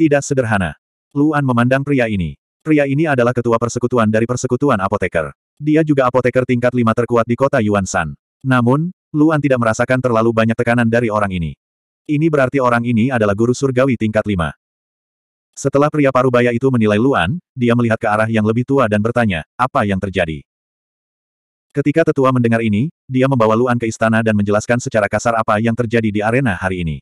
A: Tidak sederhana. Luan memandang pria ini. Pria ini adalah ketua persekutuan dari persekutuan apoteker. Dia juga apoteker tingkat lima terkuat di kota Yuan Shan. Namun, Luan tidak merasakan terlalu banyak tekanan dari orang ini. Ini berarti orang ini adalah guru surgawi tingkat lima. Setelah pria parubaya itu menilai Luan, dia melihat ke arah yang lebih tua dan bertanya, apa yang terjadi? Ketika tetua mendengar ini, dia membawa Luan ke istana dan menjelaskan secara kasar apa yang terjadi di arena hari ini.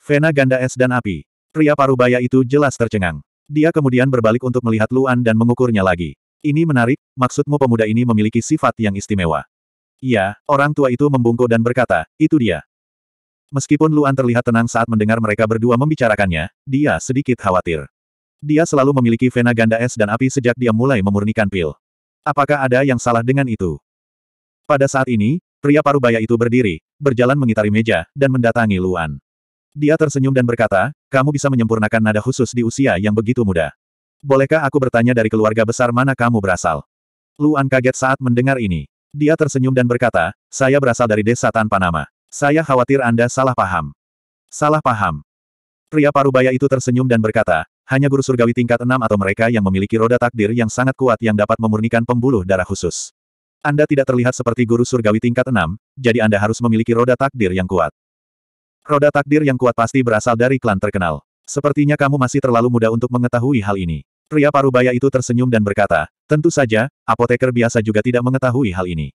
A: Vena ganda es dan api. Pria parubaya itu jelas tercengang. Dia kemudian berbalik untuk melihat Luan dan mengukurnya lagi. Ini menarik, maksudmu pemuda ini memiliki sifat yang istimewa. Ya, orang tua itu membungkuk dan berkata, itu dia. Meskipun Luan terlihat tenang saat mendengar mereka berdua membicarakannya, dia sedikit khawatir. Dia selalu memiliki vena ganda es dan api sejak dia mulai memurnikan pil. Apakah ada yang salah dengan itu? Pada saat ini, pria parubaya itu berdiri, berjalan mengitari meja, dan mendatangi Luan. Dia tersenyum dan berkata, kamu bisa menyempurnakan nada khusus di usia yang begitu muda. Bolehkah aku bertanya dari keluarga besar mana kamu berasal? Luan kaget saat mendengar ini. Dia tersenyum dan berkata, saya berasal dari desa tanpa nama. Saya khawatir Anda salah paham. Salah paham. Pria parubaya itu tersenyum dan berkata, hanya guru surgawi tingkat enam atau mereka yang memiliki roda takdir yang sangat kuat yang dapat memurnikan pembuluh darah khusus. Anda tidak terlihat seperti guru surgawi tingkat enam, jadi Anda harus memiliki roda takdir yang kuat. Roda takdir yang kuat pasti berasal dari klan terkenal. Sepertinya kamu masih terlalu muda untuk mengetahui hal ini. Pria parubaya itu tersenyum dan berkata, tentu saja, apoteker biasa juga tidak mengetahui hal ini.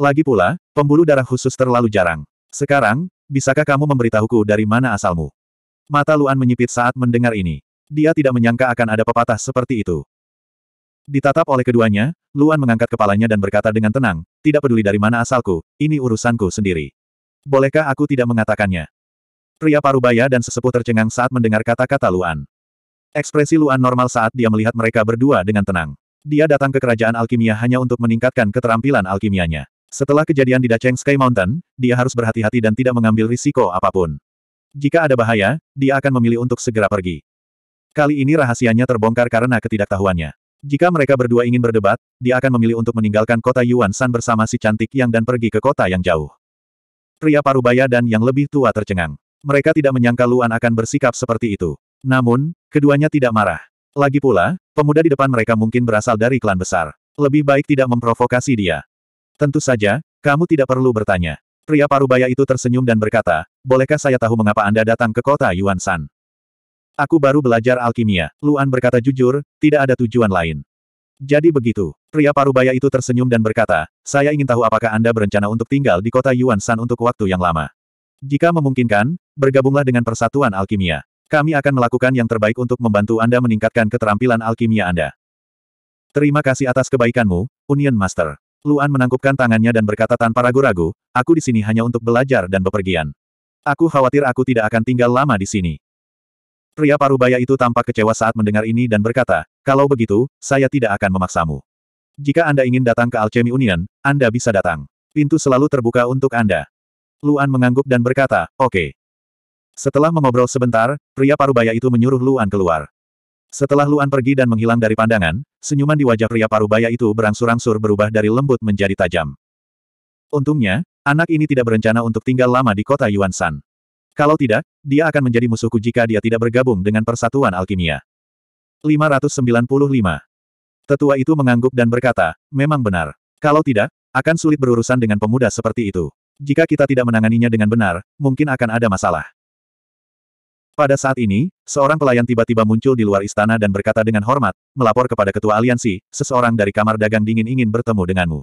A: Lagi pula, pembuluh darah khusus terlalu jarang. Sekarang, bisakah kamu memberitahuku dari mana asalmu? Mata Luan menyipit saat mendengar ini. Dia tidak menyangka akan ada pepatah seperti itu. Ditatap oleh keduanya, Luan mengangkat kepalanya dan berkata dengan tenang, tidak peduli dari mana asalku, ini urusanku sendiri. Bolehkah aku tidak mengatakannya? Pria parubaya dan sesepuh tercengang saat mendengar kata-kata Luan. Ekspresi Luan normal saat dia melihat mereka berdua dengan tenang. Dia datang ke kerajaan alkimia hanya untuk meningkatkan keterampilan alkimianya. Setelah kejadian di Dacheng Sky Mountain, dia harus berhati-hati dan tidak mengambil risiko apapun. Jika ada bahaya, dia akan memilih untuk segera pergi. Kali ini rahasianya terbongkar karena ketidaktahuannya. Jika mereka berdua ingin berdebat, dia akan memilih untuk meninggalkan kota Yuan San bersama si cantik yang dan pergi ke kota yang jauh. Pria parubaya dan yang lebih tua tercengang. Mereka tidak menyangka Luan akan bersikap seperti itu. Namun, keduanya tidak marah. Lagi pula, pemuda di depan mereka mungkin berasal dari klan besar. Lebih baik tidak memprovokasi dia. Tentu saja, kamu tidak perlu bertanya. Pria parubaya itu tersenyum dan berkata, Bolehkah saya tahu mengapa Anda datang ke kota Yuan San? Aku baru belajar alkimia. Luan berkata jujur, tidak ada tujuan lain. Jadi begitu. Pria parubaya itu tersenyum dan berkata, Saya ingin tahu apakah Anda berencana untuk tinggal di kota Yuan San untuk waktu yang lama. Jika memungkinkan, bergabunglah dengan Persatuan Alkimia. Kami akan melakukan yang terbaik untuk membantu Anda meningkatkan keterampilan alkimia Anda. Terima kasih atas kebaikanmu, Union Master. Luan menangkupkan tangannya dan berkata tanpa ragu-ragu, aku di sini hanya untuk belajar dan bepergian. Aku khawatir aku tidak akan tinggal lama di sini. Pria parubaya itu tampak kecewa saat mendengar ini dan berkata, kalau begitu, saya tidak akan memaksamu. Jika Anda ingin datang ke Alchemy Union, Anda bisa datang. Pintu selalu terbuka untuk Anda. Luan mengangguk dan berkata, oke. Okay. Setelah mengobrol sebentar, pria parubaya itu menyuruh Luan keluar. Setelah Luan pergi dan menghilang dari pandangan, senyuman di wajah pria parubaya itu berangsur-angsur berubah dari lembut menjadi tajam. Untungnya, anak ini tidak berencana untuk tinggal lama di kota Yuan San. Kalau tidak, dia akan menjadi musuhku jika dia tidak bergabung dengan Persatuan Alkimia. 595. Tetua itu mengangguk dan berkata, memang benar. Kalau tidak, akan sulit berurusan dengan pemuda seperti itu. Jika kita tidak menanganinya dengan benar, mungkin akan ada masalah. Pada saat ini, seorang pelayan tiba-tiba muncul di luar istana dan berkata dengan hormat, melapor kepada ketua aliansi, seseorang dari kamar dagang dingin ingin bertemu denganmu.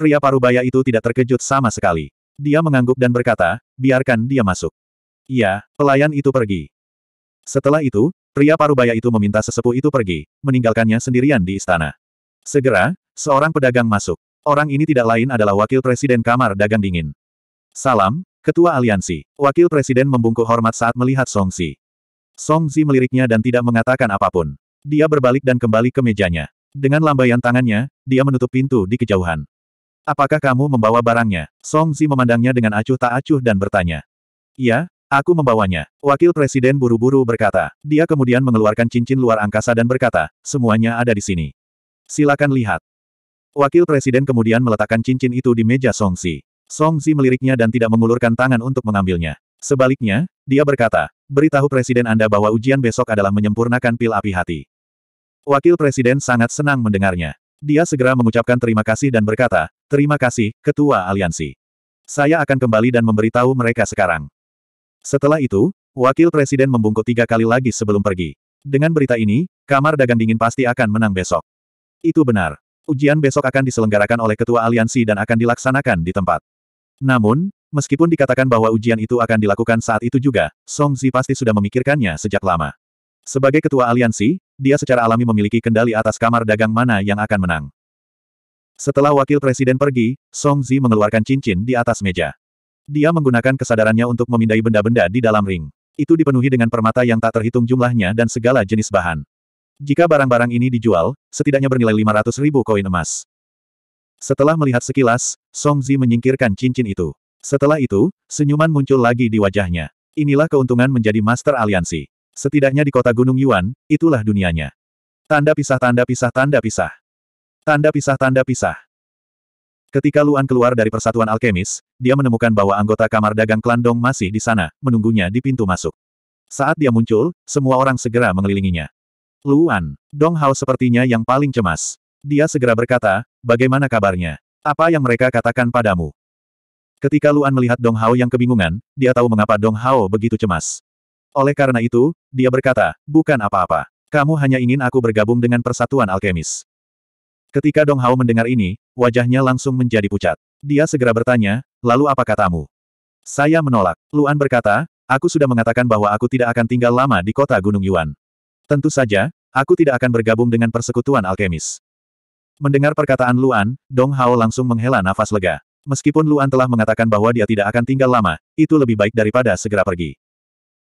A: Pria parubaya itu tidak terkejut sama sekali. Dia mengangguk dan berkata, biarkan dia masuk. Iya, pelayan itu pergi. Setelah itu, pria parubaya itu meminta sesepuh itu pergi, meninggalkannya sendirian di istana. Segera, seorang pedagang masuk. Orang ini tidak lain adalah Wakil Presiden Kamar Dagang Dingin. Salam, Ketua Aliansi. Wakil Presiden membungkuk hormat saat melihat Song Xi. Song Xi meliriknya dan tidak mengatakan apapun. Dia berbalik dan kembali ke mejanya. Dengan lambaian tangannya, dia menutup pintu di kejauhan. Apakah kamu membawa barangnya? Song Xi memandangnya dengan acuh tak acuh dan bertanya. Ya, aku membawanya. Wakil Presiden buru-buru berkata. Dia kemudian mengeluarkan cincin luar angkasa dan berkata, semuanya ada di sini. Silakan lihat. Wakil Presiden kemudian meletakkan cincin itu di meja Songzi. Songzi meliriknya dan tidak mengulurkan tangan untuk mengambilnya. Sebaliknya, dia berkata, beritahu Presiden Anda bahwa ujian besok adalah menyempurnakan pil api hati. Wakil Presiden sangat senang mendengarnya. Dia segera mengucapkan terima kasih dan berkata, terima kasih, Ketua Aliansi. Saya akan kembali dan memberitahu mereka sekarang. Setelah itu, Wakil Presiden membungkuk tiga kali lagi sebelum pergi. Dengan berita ini, kamar dagang dingin pasti akan menang besok. Itu benar. Ujian besok akan diselenggarakan oleh Ketua Aliansi dan akan dilaksanakan di tempat. Namun, meskipun dikatakan bahwa ujian itu akan dilakukan saat itu juga, Song Zi pasti sudah memikirkannya sejak lama. Sebagai Ketua Aliansi, dia secara alami memiliki kendali atas kamar dagang mana yang akan menang. Setelah wakil presiden pergi, Song Zi mengeluarkan cincin di atas meja. Dia menggunakan kesadarannya untuk memindai benda-benda di dalam ring. Itu dipenuhi dengan permata yang tak terhitung jumlahnya dan segala jenis bahan. Jika barang-barang ini dijual, setidaknya bernilai 500 ribu koin emas. Setelah melihat sekilas, Song Zi menyingkirkan cincin itu. Setelah itu, senyuman muncul lagi di wajahnya. Inilah keuntungan menjadi master aliansi. Setidaknya di kota Gunung Yuan, itulah dunianya. Tanda pisah tanda pisah tanda pisah. Tanda pisah tanda pisah. Ketika Luan keluar dari persatuan alkemis, dia menemukan bahwa anggota kamar dagang klan Dong masih di sana, menunggunya di pintu masuk. Saat dia muncul, semua orang segera mengelilinginya. Luan, Dong Hao sepertinya yang paling cemas. Dia segera berkata, bagaimana kabarnya? Apa yang mereka katakan padamu? Ketika Luan melihat Dong Hao yang kebingungan, dia tahu mengapa Dong Hao begitu cemas. Oleh karena itu, dia berkata, bukan apa-apa. Kamu hanya ingin aku bergabung dengan persatuan alkemis. Ketika Dong Hao mendengar ini, wajahnya langsung menjadi pucat. Dia segera bertanya, lalu apa katamu? Saya menolak. Luan berkata, aku sudah mengatakan bahwa aku tidak akan tinggal lama di kota Gunung Yuan. Tentu saja, aku tidak akan bergabung dengan persekutuan alkemis. Mendengar perkataan Luan, Dong Hao langsung menghela nafas lega. Meskipun Luan telah mengatakan bahwa dia tidak akan tinggal lama, itu lebih baik daripada segera pergi.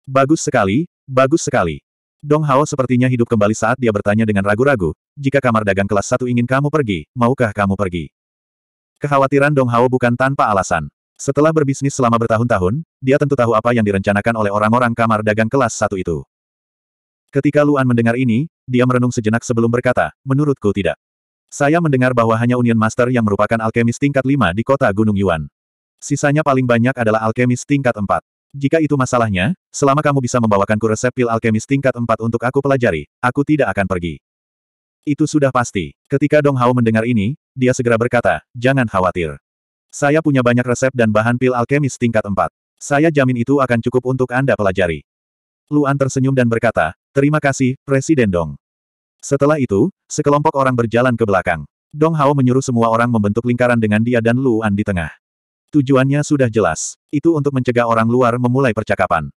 A: Bagus sekali, bagus sekali. Dong Hao sepertinya hidup kembali saat dia bertanya dengan ragu-ragu, jika kamar dagang kelas 1 ingin kamu pergi, maukah kamu pergi? Kekhawatiran Dong Hao bukan tanpa alasan. Setelah berbisnis selama bertahun-tahun, dia tentu tahu apa yang direncanakan oleh orang-orang kamar dagang kelas 1 itu. Ketika Luan mendengar ini, dia merenung sejenak sebelum berkata, menurutku tidak. Saya mendengar bahwa hanya Union Master yang merupakan alkemis tingkat 5 di kota Gunung Yuan. Sisanya paling banyak adalah alkemis tingkat 4. Jika itu masalahnya, selama kamu bisa membawakanku resep pil alkemis tingkat 4 untuk aku pelajari, aku tidak akan pergi. Itu sudah pasti. Ketika Dong Hao mendengar ini, dia segera berkata, jangan khawatir. Saya punya banyak resep dan bahan pil alkemis tingkat 4. Saya jamin itu akan cukup untuk Anda pelajari. Luan tersenyum dan berkata, terima kasih, Presiden Dong. Setelah itu, sekelompok orang berjalan ke belakang. Dong Hao menyuruh semua orang membentuk lingkaran dengan dia dan Luan di tengah. Tujuannya sudah jelas, itu untuk mencegah orang luar memulai percakapan.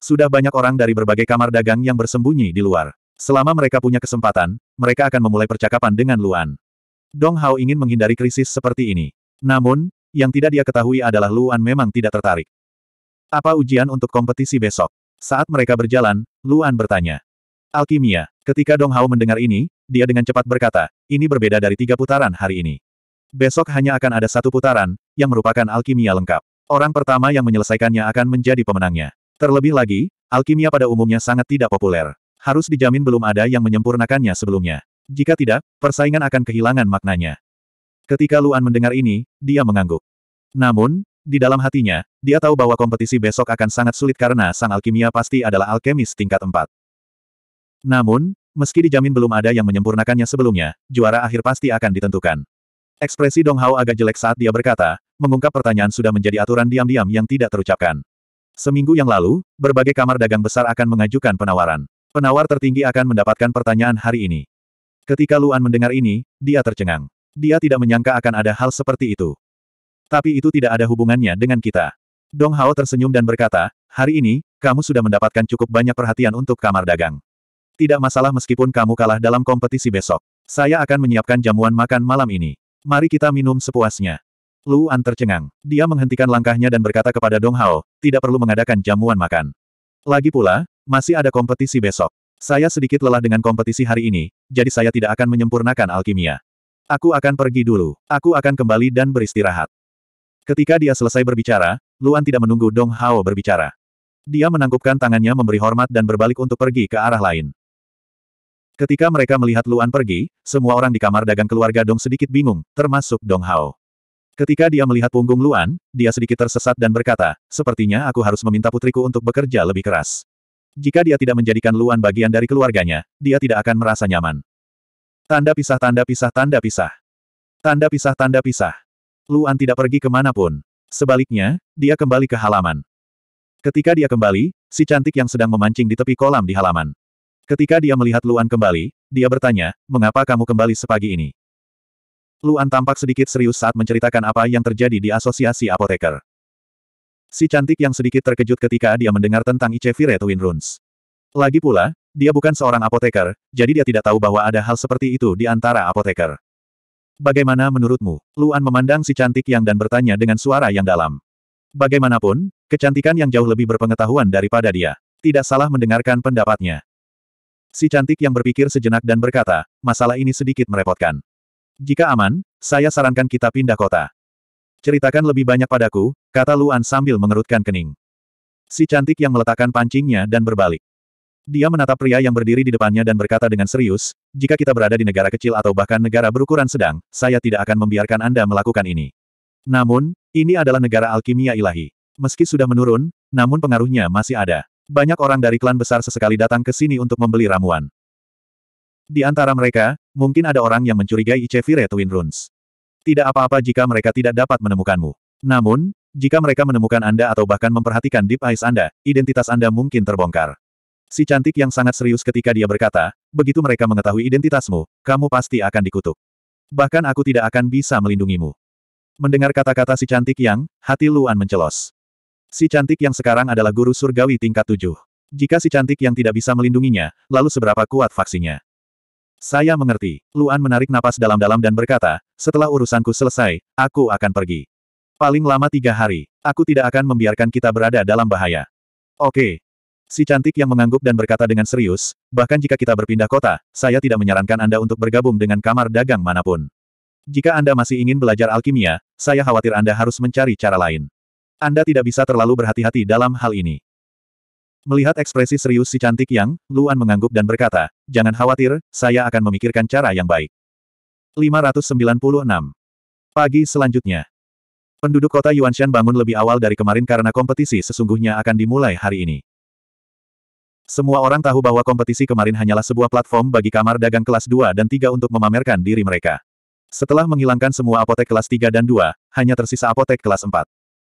A: Sudah banyak orang dari berbagai kamar dagang yang bersembunyi di luar. Selama mereka punya kesempatan, mereka akan memulai percakapan dengan Luan. Dong Hao ingin menghindari krisis seperti ini. Namun, yang tidak dia ketahui adalah Luan memang tidak tertarik. Apa ujian untuk kompetisi besok? Saat mereka berjalan, Luan bertanya. Alkimia. Ketika Dong Hao mendengar ini, dia dengan cepat berkata, ini berbeda dari tiga putaran hari ini. Besok hanya akan ada satu putaran, yang merupakan alkimia lengkap. Orang pertama yang menyelesaikannya akan menjadi pemenangnya. Terlebih lagi, alkimia pada umumnya sangat tidak populer. Harus dijamin belum ada yang menyempurnakannya sebelumnya. Jika tidak, persaingan akan kehilangan maknanya. Ketika Luan mendengar ini, dia mengangguk. Namun, di dalam hatinya, dia tahu bahwa kompetisi besok akan sangat sulit karena sang alkimia pasti adalah alkemis tingkat 4. Namun, meski dijamin belum ada yang menyempurnakannya sebelumnya, juara akhir pasti akan ditentukan. Ekspresi Dong Hao agak jelek saat dia berkata, mengungkap pertanyaan sudah menjadi aturan diam-diam yang tidak terucapkan. Seminggu yang lalu, berbagai kamar dagang besar akan mengajukan penawaran. Penawar tertinggi akan mendapatkan pertanyaan hari ini. Ketika Luan mendengar ini, dia tercengang. Dia tidak menyangka akan ada hal seperti itu. Tapi itu tidak ada hubungannya dengan kita. Dong Hao tersenyum dan berkata, hari ini, kamu sudah mendapatkan cukup banyak perhatian untuk kamar dagang. Tidak masalah meskipun kamu kalah dalam kompetisi besok. Saya akan menyiapkan jamuan makan malam ini. Mari kita minum sepuasnya. Luan tercengang. Dia menghentikan langkahnya dan berkata kepada Dong Hao, tidak perlu mengadakan jamuan makan. Lagi pula, masih ada kompetisi besok. Saya sedikit lelah dengan kompetisi hari ini, jadi saya tidak akan menyempurnakan alkimia. Aku akan pergi dulu. Aku akan kembali dan beristirahat. Ketika dia selesai berbicara, Luan tidak menunggu Dong Hao berbicara. Dia menangkupkan tangannya memberi hormat dan berbalik untuk pergi ke arah lain. Ketika mereka melihat Luan pergi, semua orang di kamar dagang keluarga Dong sedikit bingung, termasuk Dong Hao. Ketika dia melihat punggung Luan, dia sedikit tersesat dan berkata, sepertinya aku harus meminta putriku untuk bekerja lebih keras. Jika dia tidak menjadikan Luan bagian dari keluarganya, dia tidak akan merasa nyaman. Tanda pisah tanda pisah tanda pisah. Tanda pisah tanda pisah. Luan tidak pergi kemanapun. Sebaliknya, dia kembali ke halaman. Ketika dia kembali, si cantik yang sedang memancing di tepi kolam di halaman. Ketika dia melihat Luan kembali, dia bertanya, mengapa kamu kembali sepagi ini? Luan tampak sedikit serius saat menceritakan apa yang terjadi di asosiasi apoteker. Si cantik yang sedikit terkejut ketika dia mendengar tentang Icevire Twin Runes. Lagi pula, dia bukan seorang apoteker, jadi dia tidak tahu bahwa ada hal seperti itu di antara apoteker. Bagaimana menurutmu? Luan memandang si cantik yang dan bertanya dengan suara yang dalam. Bagaimanapun, kecantikan yang jauh lebih berpengetahuan daripada dia. Tidak salah mendengarkan pendapatnya. Si cantik yang berpikir sejenak dan berkata, masalah ini sedikit merepotkan. Jika aman, saya sarankan kita pindah kota. Ceritakan lebih banyak padaku, kata Luan sambil mengerutkan kening. Si cantik yang meletakkan pancingnya dan berbalik. Dia menatap pria yang berdiri di depannya dan berkata dengan serius, jika kita berada di negara kecil atau bahkan negara berukuran sedang, saya tidak akan membiarkan Anda melakukan ini. Namun, ini adalah negara alkimia ilahi. Meski sudah menurun, namun pengaruhnya masih ada. Banyak orang dari klan besar sesekali datang ke sini untuk membeli ramuan. Di antara mereka, mungkin ada orang yang mencurigai Icevire Twin Runes. Tidak apa-apa jika mereka tidak dapat menemukanmu. Namun, jika mereka menemukan Anda atau bahkan memperhatikan Deep Eyes Anda, identitas Anda mungkin terbongkar. Si cantik yang sangat serius ketika dia berkata, begitu mereka mengetahui identitasmu, kamu pasti akan dikutuk. Bahkan aku tidak akan bisa melindungimu. Mendengar kata-kata si cantik yang, hati Luan mencelos. Si cantik yang sekarang adalah guru surgawi tingkat tujuh. Jika si cantik yang tidak bisa melindunginya, lalu seberapa kuat vaksinnya? Saya mengerti. Luan menarik napas dalam-dalam dan berkata, setelah urusanku selesai, aku akan pergi. Paling lama tiga hari. Aku tidak akan membiarkan kita berada dalam bahaya. Oke, Si cantik yang mengangguk dan berkata dengan serius, bahkan jika kita berpindah kota, saya tidak menyarankan Anda untuk bergabung dengan kamar dagang manapun. Jika Anda masih ingin belajar alkimia, saya khawatir Anda harus mencari cara lain. Anda tidak bisa terlalu berhati-hati dalam hal ini. Melihat ekspresi serius si cantik yang, Luan mengangguk dan berkata, jangan khawatir, saya akan memikirkan cara yang baik. 596. Pagi selanjutnya. Penduduk kota Yuanshan bangun lebih awal dari kemarin karena kompetisi sesungguhnya akan dimulai hari ini. Semua orang tahu bahwa kompetisi kemarin hanyalah sebuah platform bagi kamar dagang kelas 2 dan 3 untuk memamerkan diri mereka. Setelah menghilangkan semua apotek kelas 3 dan 2, hanya tersisa apotek kelas 4.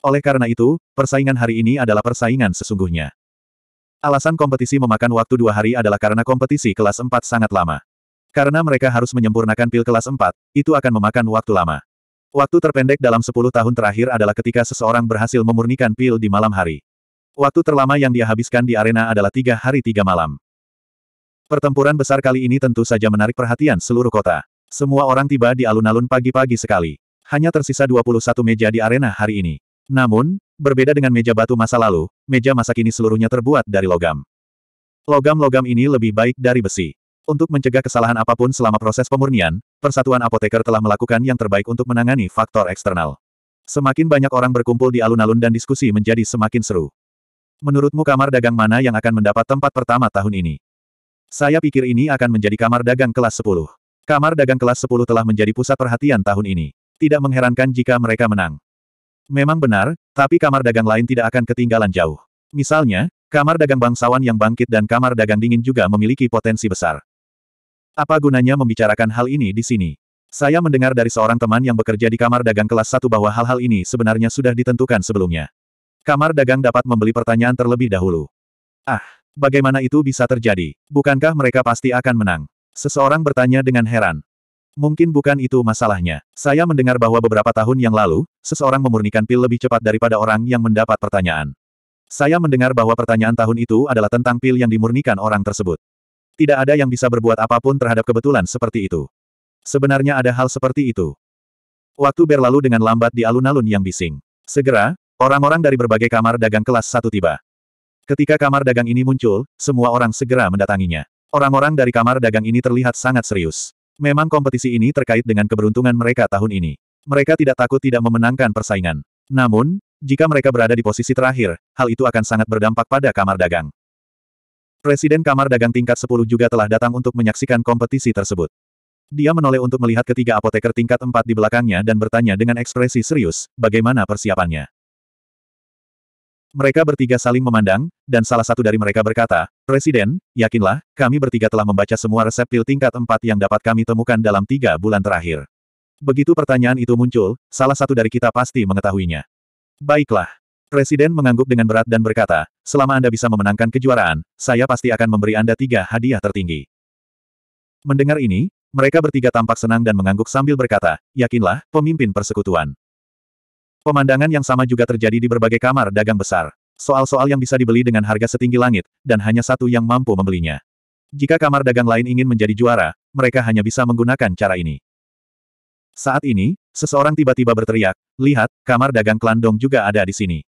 A: Oleh karena itu, persaingan hari ini adalah persaingan sesungguhnya. Alasan kompetisi memakan waktu dua hari adalah karena kompetisi kelas 4 sangat lama. Karena mereka harus menyempurnakan pil kelas 4, itu akan memakan waktu lama. Waktu terpendek dalam 10 tahun terakhir adalah ketika seseorang berhasil memurnikan pil di malam hari. Waktu terlama yang dia habiskan di arena adalah tiga hari tiga malam. Pertempuran besar kali ini tentu saja menarik perhatian seluruh kota. Semua orang tiba di alun-alun pagi-pagi sekali. Hanya tersisa 21 meja di arena hari ini. Namun, berbeda dengan meja batu masa lalu, meja masa kini seluruhnya terbuat dari logam. Logam-logam ini lebih baik dari besi. Untuk mencegah kesalahan apapun selama proses pemurnian, Persatuan Apoteker telah melakukan yang terbaik untuk menangani faktor eksternal. Semakin banyak orang berkumpul di alun-alun dan diskusi menjadi semakin seru. Menurutmu kamar dagang mana yang akan mendapat tempat pertama tahun ini? Saya pikir ini akan menjadi kamar dagang kelas 10. Kamar dagang kelas 10 telah menjadi pusat perhatian tahun ini. Tidak mengherankan jika mereka menang. Memang benar, tapi kamar dagang lain tidak akan ketinggalan jauh. Misalnya, kamar dagang bangsawan yang bangkit dan kamar dagang dingin juga memiliki potensi besar. Apa gunanya membicarakan hal ini di sini? Saya mendengar dari seorang teman yang bekerja di kamar dagang kelas 1 bahwa hal-hal ini sebenarnya sudah ditentukan sebelumnya. Kamar dagang dapat membeli pertanyaan terlebih dahulu. Ah, bagaimana itu bisa terjadi? Bukankah mereka pasti akan menang? Seseorang bertanya dengan heran. Mungkin bukan itu masalahnya. Saya mendengar bahwa beberapa tahun yang lalu, seseorang memurnikan pil lebih cepat daripada orang yang mendapat pertanyaan. Saya mendengar bahwa pertanyaan tahun itu adalah tentang pil yang dimurnikan orang tersebut. Tidak ada yang bisa berbuat apapun terhadap kebetulan seperti itu. Sebenarnya ada hal seperti itu. Waktu berlalu dengan lambat di alun-alun yang bising. Segera, Orang-orang dari berbagai kamar dagang kelas satu tiba. Ketika kamar dagang ini muncul, semua orang segera mendatanginya. Orang-orang dari kamar dagang ini terlihat sangat serius. Memang kompetisi ini terkait dengan keberuntungan mereka tahun ini. Mereka tidak takut tidak memenangkan persaingan. Namun, jika mereka berada di posisi terakhir, hal itu akan sangat berdampak pada kamar dagang. Presiden Kamar Dagang tingkat 10 juga telah datang untuk menyaksikan kompetisi tersebut. Dia menoleh untuk melihat ketiga apoteker tingkat 4 di belakangnya dan bertanya dengan ekspresi serius, bagaimana persiapannya. Mereka bertiga saling memandang, dan salah satu dari mereka berkata, Presiden, yakinlah, kami bertiga telah membaca semua resep pil tingkat 4 yang dapat kami temukan dalam tiga bulan terakhir. Begitu pertanyaan itu muncul, salah satu dari kita pasti mengetahuinya. Baiklah. Presiden mengangguk dengan berat dan berkata, selama Anda bisa memenangkan kejuaraan, saya pasti akan memberi Anda tiga hadiah tertinggi. Mendengar ini, mereka bertiga tampak senang dan mengangguk sambil berkata, yakinlah, pemimpin persekutuan. Pemandangan yang sama juga terjadi di berbagai kamar dagang besar. Soal-soal yang bisa dibeli dengan harga setinggi langit, dan hanya satu yang mampu membelinya. Jika kamar dagang lain ingin menjadi juara, mereka hanya bisa menggunakan cara ini. Saat ini, seseorang tiba-tiba berteriak, lihat, kamar dagang Klandong juga ada di sini.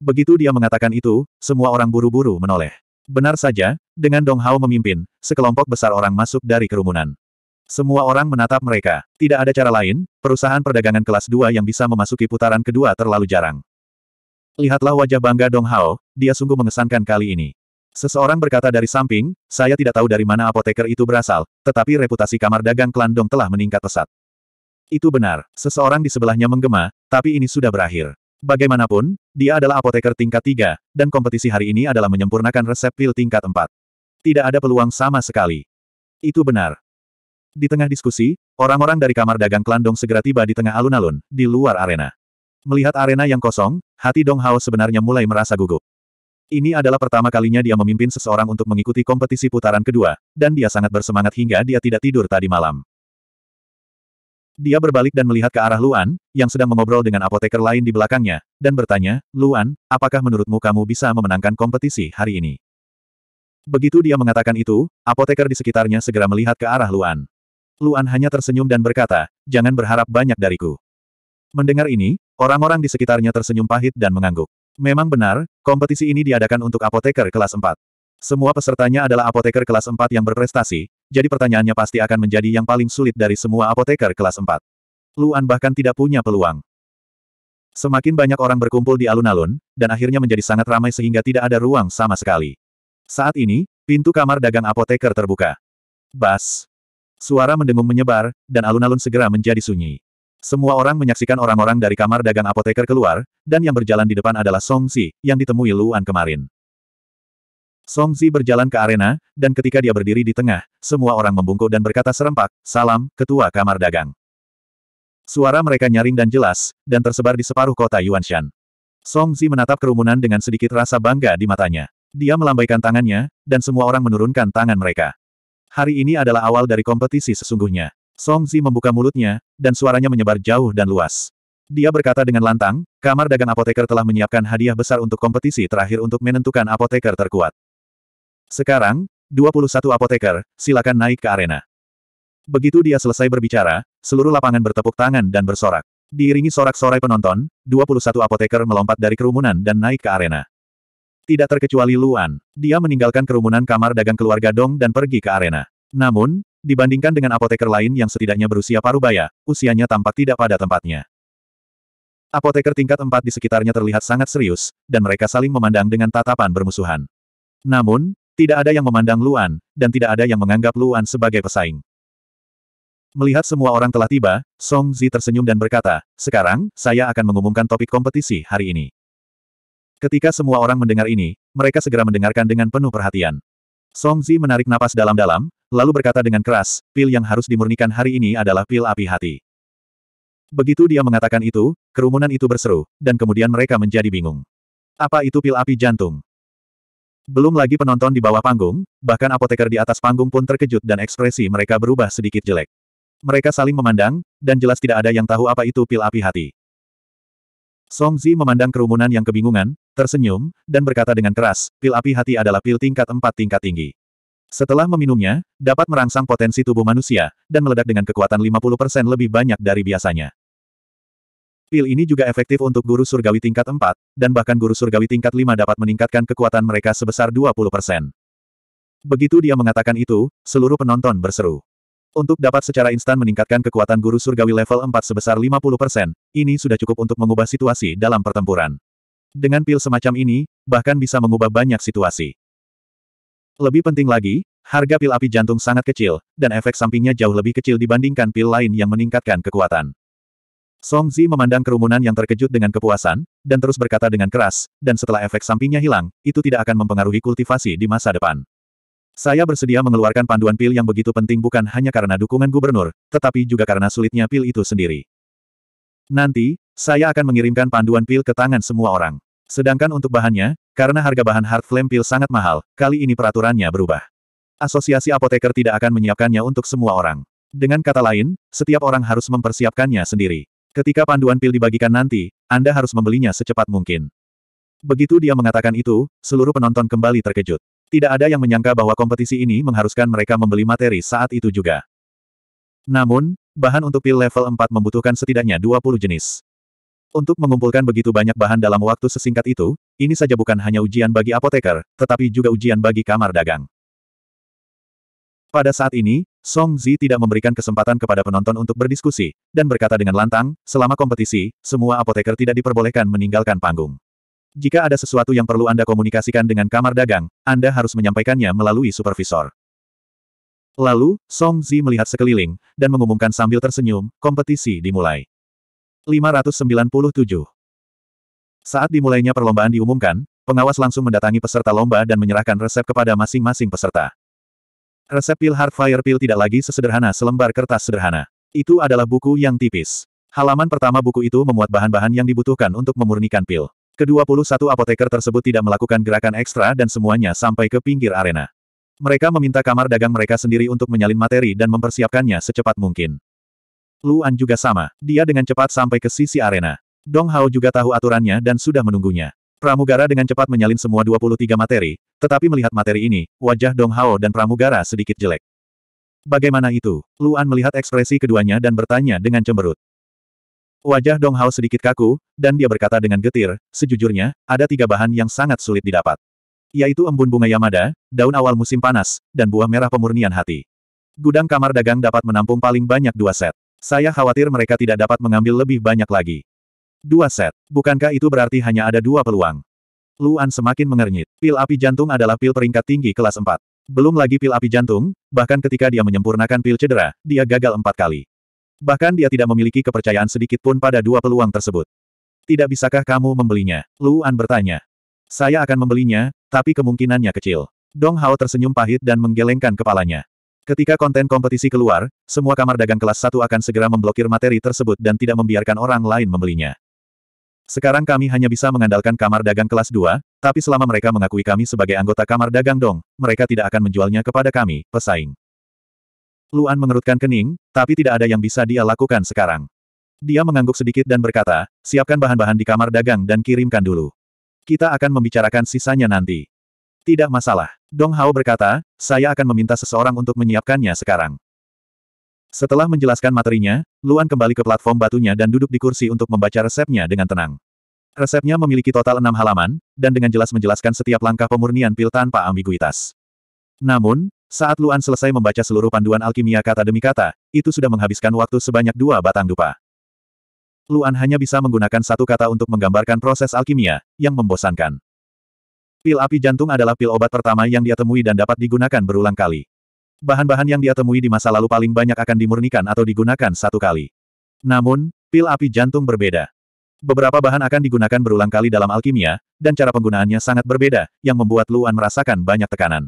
A: Begitu dia mengatakan itu, semua orang buru-buru menoleh. Benar saja, dengan Dong Hao memimpin, sekelompok besar orang masuk dari kerumunan. Semua orang menatap mereka. Tidak ada cara lain, perusahaan perdagangan kelas 2 yang bisa memasuki putaran kedua terlalu jarang. Lihatlah wajah bangga Dong Hao, dia sungguh mengesankan kali ini. Seseorang berkata dari samping, saya tidak tahu dari mana apoteker itu berasal, tetapi reputasi kamar dagang klan Dong telah meningkat pesat. Itu benar, seseorang di sebelahnya menggema, tapi ini sudah berakhir. Bagaimanapun, dia adalah apoteker tingkat 3, dan kompetisi hari ini adalah menyempurnakan resep pil tingkat 4. Tidak ada peluang sama sekali. Itu benar, di tengah diskusi, orang-orang dari kamar dagang Klandong segera tiba di tengah alun-alun, di luar arena. Melihat arena yang kosong, hati Dong Hao sebenarnya mulai merasa gugup. Ini adalah pertama kalinya dia memimpin seseorang untuk mengikuti kompetisi putaran kedua, dan dia sangat bersemangat hingga dia tidak tidur tadi malam. Dia berbalik dan melihat ke arah Luan, yang sedang mengobrol dengan apoteker lain di belakangnya, dan bertanya, Luan, apakah menurutmu kamu bisa memenangkan kompetisi hari ini? Begitu dia mengatakan itu, apoteker di sekitarnya segera melihat ke arah Luan. Luan hanya tersenyum dan berkata, jangan berharap banyak dariku. Mendengar ini, orang-orang di sekitarnya tersenyum pahit dan mengangguk. Memang benar, kompetisi ini diadakan untuk apoteker kelas 4. Semua pesertanya adalah apoteker kelas 4 yang berprestasi, jadi pertanyaannya pasti akan menjadi yang paling sulit dari semua apoteker kelas 4. Luan bahkan tidak punya peluang. Semakin banyak orang berkumpul di alun-alun, dan akhirnya menjadi sangat ramai sehingga tidak ada ruang sama sekali. Saat ini, pintu kamar dagang apoteker terbuka. Bas! Suara mendengung menyebar, dan alun-alun segera menjadi sunyi. Semua orang menyaksikan orang-orang dari kamar dagang apoteker keluar, dan yang berjalan di depan adalah Song Xi, yang ditemui Luan kemarin. Song Xi berjalan ke arena, dan ketika dia berdiri di tengah, semua orang membungkuk dan berkata serempak, Salam, Ketua Kamar Dagang. Suara mereka nyaring dan jelas, dan tersebar di separuh kota Yuanshan. Song Xi menatap kerumunan dengan sedikit rasa bangga di matanya. Dia melambaikan tangannya, dan semua orang menurunkan tangan mereka. Hari ini adalah awal dari kompetisi sesungguhnya. Song Zi membuka mulutnya, dan suaranya menyebar jauh dan luas. Dia berkata dengan lantang, kamar dagang apoteker telah menyiapkan hadiah besar untuk kompetisi terakhir untuk menentukan apoteker terkuat. Sekarang, 21 apoteker, silakan naik ke arena. Begitu dia selesai berbicara, seluruh lapangan bertepuk tangan dan bersorak. Diiringi sorak-sorai penonton, 21 apoteker melompat dari kerumunan dan naik ke arena. Tidak terkecuali Luan, dia meninggalkan kerumunan kamar dagang keluarga Dong dan pergi ke arena. Namun, dibandingkan dengan apoteker lain yang setidaknya berusia paruh parubaya, usianya tampak tidak pada tempatnya. Apoteker tingkat empat di sekitarnya terlihat sangat serius, dan mereka saling memandang dengan tatapan bermusuhan. Namun, tidak ada yang memandang Luan, dan tidak ada yang menganggap Luan sebagai pesaing. Melihat semua orang telah tiba, Song Zi tersenyum dan berkata, sekarang, saya akan mengumumkan topik kompetisi hari ini. Ketika semua orang mendengar ini, mereka segera mendengarkan dengan penuh perhatian. Song Zi menarik napas dalam-dalam, lalu berkata dengan keras, pil yang harus dimurnikan hari ini adalah pil api hati. Begitu dia mengatakan itu, kerumunan itu berseru, dan kemudian mereka menjadi bingung. Apa itu pil api jantung? Belum lagi penonton di bawah panggung, bahkan apoteker di atas panggung pun terkejut dan ekspresi mereka berubah sedikit jelek. Mereka saling memandang, dan jelas tidak ada yang tahu apa itu pil api hati. Song Zi memandang kerumunan yang kebingungan, tersenyum, dan berkata dengan keras, pil api hati adalah pil tingkat empat tingkat tinggi. Setelah meminumnya, dapat merangsang potensi tubuh manusia, dan meledak dengan kekuatan 50% lebih banyak dari biasanya. Pil ini juga efektif untuk guru surgawi tingkat 4, dan bahkan guru surgawi tingkat 5 dapat meningkatkan kekuatan mereka sebesar 20%. Begitu dia mengatakan itu, seluruh penonton berseru. Untuk dapat secara instan meningkatkan kekuatan guru surgawi level 4 sebesar 50%, ini sudah cukup untuk mengubah situasi dalam pertempuran. Dengan pil semacam ini, bahkan bisa mengubah banyak situasi. Lebih penting lagi, harga pil api jantung sangat kecil, dan efek sampingnya jauh lebih kecil dibandingkan pil lain yang meningkatkan kekuatan. Song Zi memandang kerumunan yang terkejut dengan kepuasan, dan terus berkata dengan keras, dan setelah efek sampingnya hilang, itu tidak akan mempengaruhi kultivasi di masa depan. Saya bersedia mengeluarkan panduan pil yang begitu penting bukan hanya karena dukungan gubernur, tetapi juga karena sulitnya pil itu sendiri. Nanti, saya akan mengirimkan panduan pil ke tangan semua orang. Sedangkan untuk bahannya, karena harga bahan hard flame pil sangat mahal, kali ini peraturannya berubah. Asosiasi apoteker tidak akan menyiapkannya untuk semua orang. Dengan kata lain, setiap orang harus mempersiapkannya sendiri. Ketika panduan pil dibagikan nanti, Anda harus membelinya secepat mungkin. Begitu dia mengatakan itu, seluruh penonton kembali terkejut. Tidak ada yang menyangka bahwa kompetisi ini mengharuskan mereka membeli materi saat itu juga. Namun, Bahan untuk pil level 4 membutuhkan setidaknya 20 jenis. Untuk mengumpulkan begitu banyak bahan dalam waktu sesingkat itu, ini saja bukan hanya ujian bagi apoteker, tetapi juga ujian bagi kamar dagang. Pada saat ini, Song Zi tidak memberikan kesempatan kepada penonton untuk berdiskusi, dan berkata dengan lantang, selama kompetisi, semua apoteker tidak diperbolehkan meninggalkan panggung. Jika ada sesuatu yang perlu Anda komunikasikan dengan kamar dagang, Anda harus menyampaikannya melalui supervisor. Lalu, Song Zi melihat sekeliling, dan mengumumkan sambil tersenyum, kompetisi dimulai. 597. Saat dimulainya perlombaan diumumkan, pengawas langsung mendatangi peserta lomba dan menyerahkan resep kepada masing-masing peserta. Resep pil Hardfire Pil tidak lagi sesederhana selembar kertas sederhana. Itu adalah buku yang tipis. Halaman pertama buku itu memuat bahan-bahan yang dibutuhkan untuk memurnikan pil. Kedua puluh satu apoteker tersebut tidak melakukan gerakan ekstra dan semuanya sampai ke pinggir arena. Mereka meminta kamar dagang mereka sendiri untuk menyalin materi dan mempersiapkannya secepat mungkin. Luan juga sama, dia dengan cepat sampai ke sisi arena. Dong Hao juga tahu aturannya dan sudah menunggunya. Pramugara dengan cepat menyalin semua 23 materi, tetapi melihat materi ini, wajah Dong Hao dan Pramugara sedikit jelek. Bagaimana itu? Luan melihat ekspresi keduanya dan bertanya dengan cemberut. Wajah Dong Hao sedikit kaku, dan dia berkata dengan getir, sejujurnya, ada tiga bahan yang sangat sulit didapat yaitu embun bunga Yamada, daun awal musim panas, dan buah merah pemurnian hati. Gudang kamar dagang dapat menampung paling banyak dua set. Saya khawatir mereka tidak dapat mengambil lebih banyak lagi. Dua set. Bukankah itu berarti hanya ada dua peluang? Luan semakin mengernyit. Pil api jantung adalah pil peringkat tinggi kelas 4. Belum lagi pil api jantung, bahkan ketika dia menyempurnakan pil cedera, dia gagal empat kali. Bahkan dia tidak memiliki kepercayaan sedikit pun pada dua peluang tersebut. Tidak bisakah kamu membelinya? Luan bertanya. Saya akan membelinya, tapi kemungkinannya kecil. Dong Hao tersenyum pahit dan menggelengkan kepalanya. Ketika konten kompetisi keluar, semua kamar dagang kelas 1 akan segera memblokir materi tersebut dan tidak membiarkan orang lain membelinya. Sekarang kami hanya bisa mengandalkan kamar dagang kelas 2, tapi selama mereka mengakui kami sebagai anggota kamar dagang Dong, mereka tidak akan menjualnya kepada kami, pesaing. Luan mengerutkan kening, tapi tidak ada yang bisa dia lakukan sekarang. Dia mengangguk sedikit dan berkata, siapkan bahan-bahan di kamar dagang dan kirimkan dulu. Kita akan membicarakan sisanya nanti. Tidak masalah. Dong Hao berkata, saya akan meminta seseorang untuk menyiapkannya sekarang. Setelah menjelaskan materinya, Luan kembali ke platform batunya dan duduk di kursi untuk membaca resepnya dengan tenang. Resepnya memiliki total enam halaman, dan dengan jelas menjelaskan setiap langkah pemurnian pil tanpa ambiguitas. Namun, saat Luan selesai membaca seluruh panduan alkimia kata demi kata, itu sudah menghabiskan waktu sebanyak dua batang dupa. Luan hanya bisa menggunakan satu kata untuk menggambarkan proses alkimia, yang membosankan. Pil api jantung adalah pil obat pertama yang dia temui dan dapat digunakan berulang kali. Bahan-bahan yang dia temui di masa lalu paling banyak akan dimurnikan atau digunakan satu kali. Namun, pil api jantung berbeda. Beberapa bahan akan digunakan berulang kali dalam alkimia, dan cara penggunaannya sangat berbeda, yang membuat Luan merasakan banyak tekanan.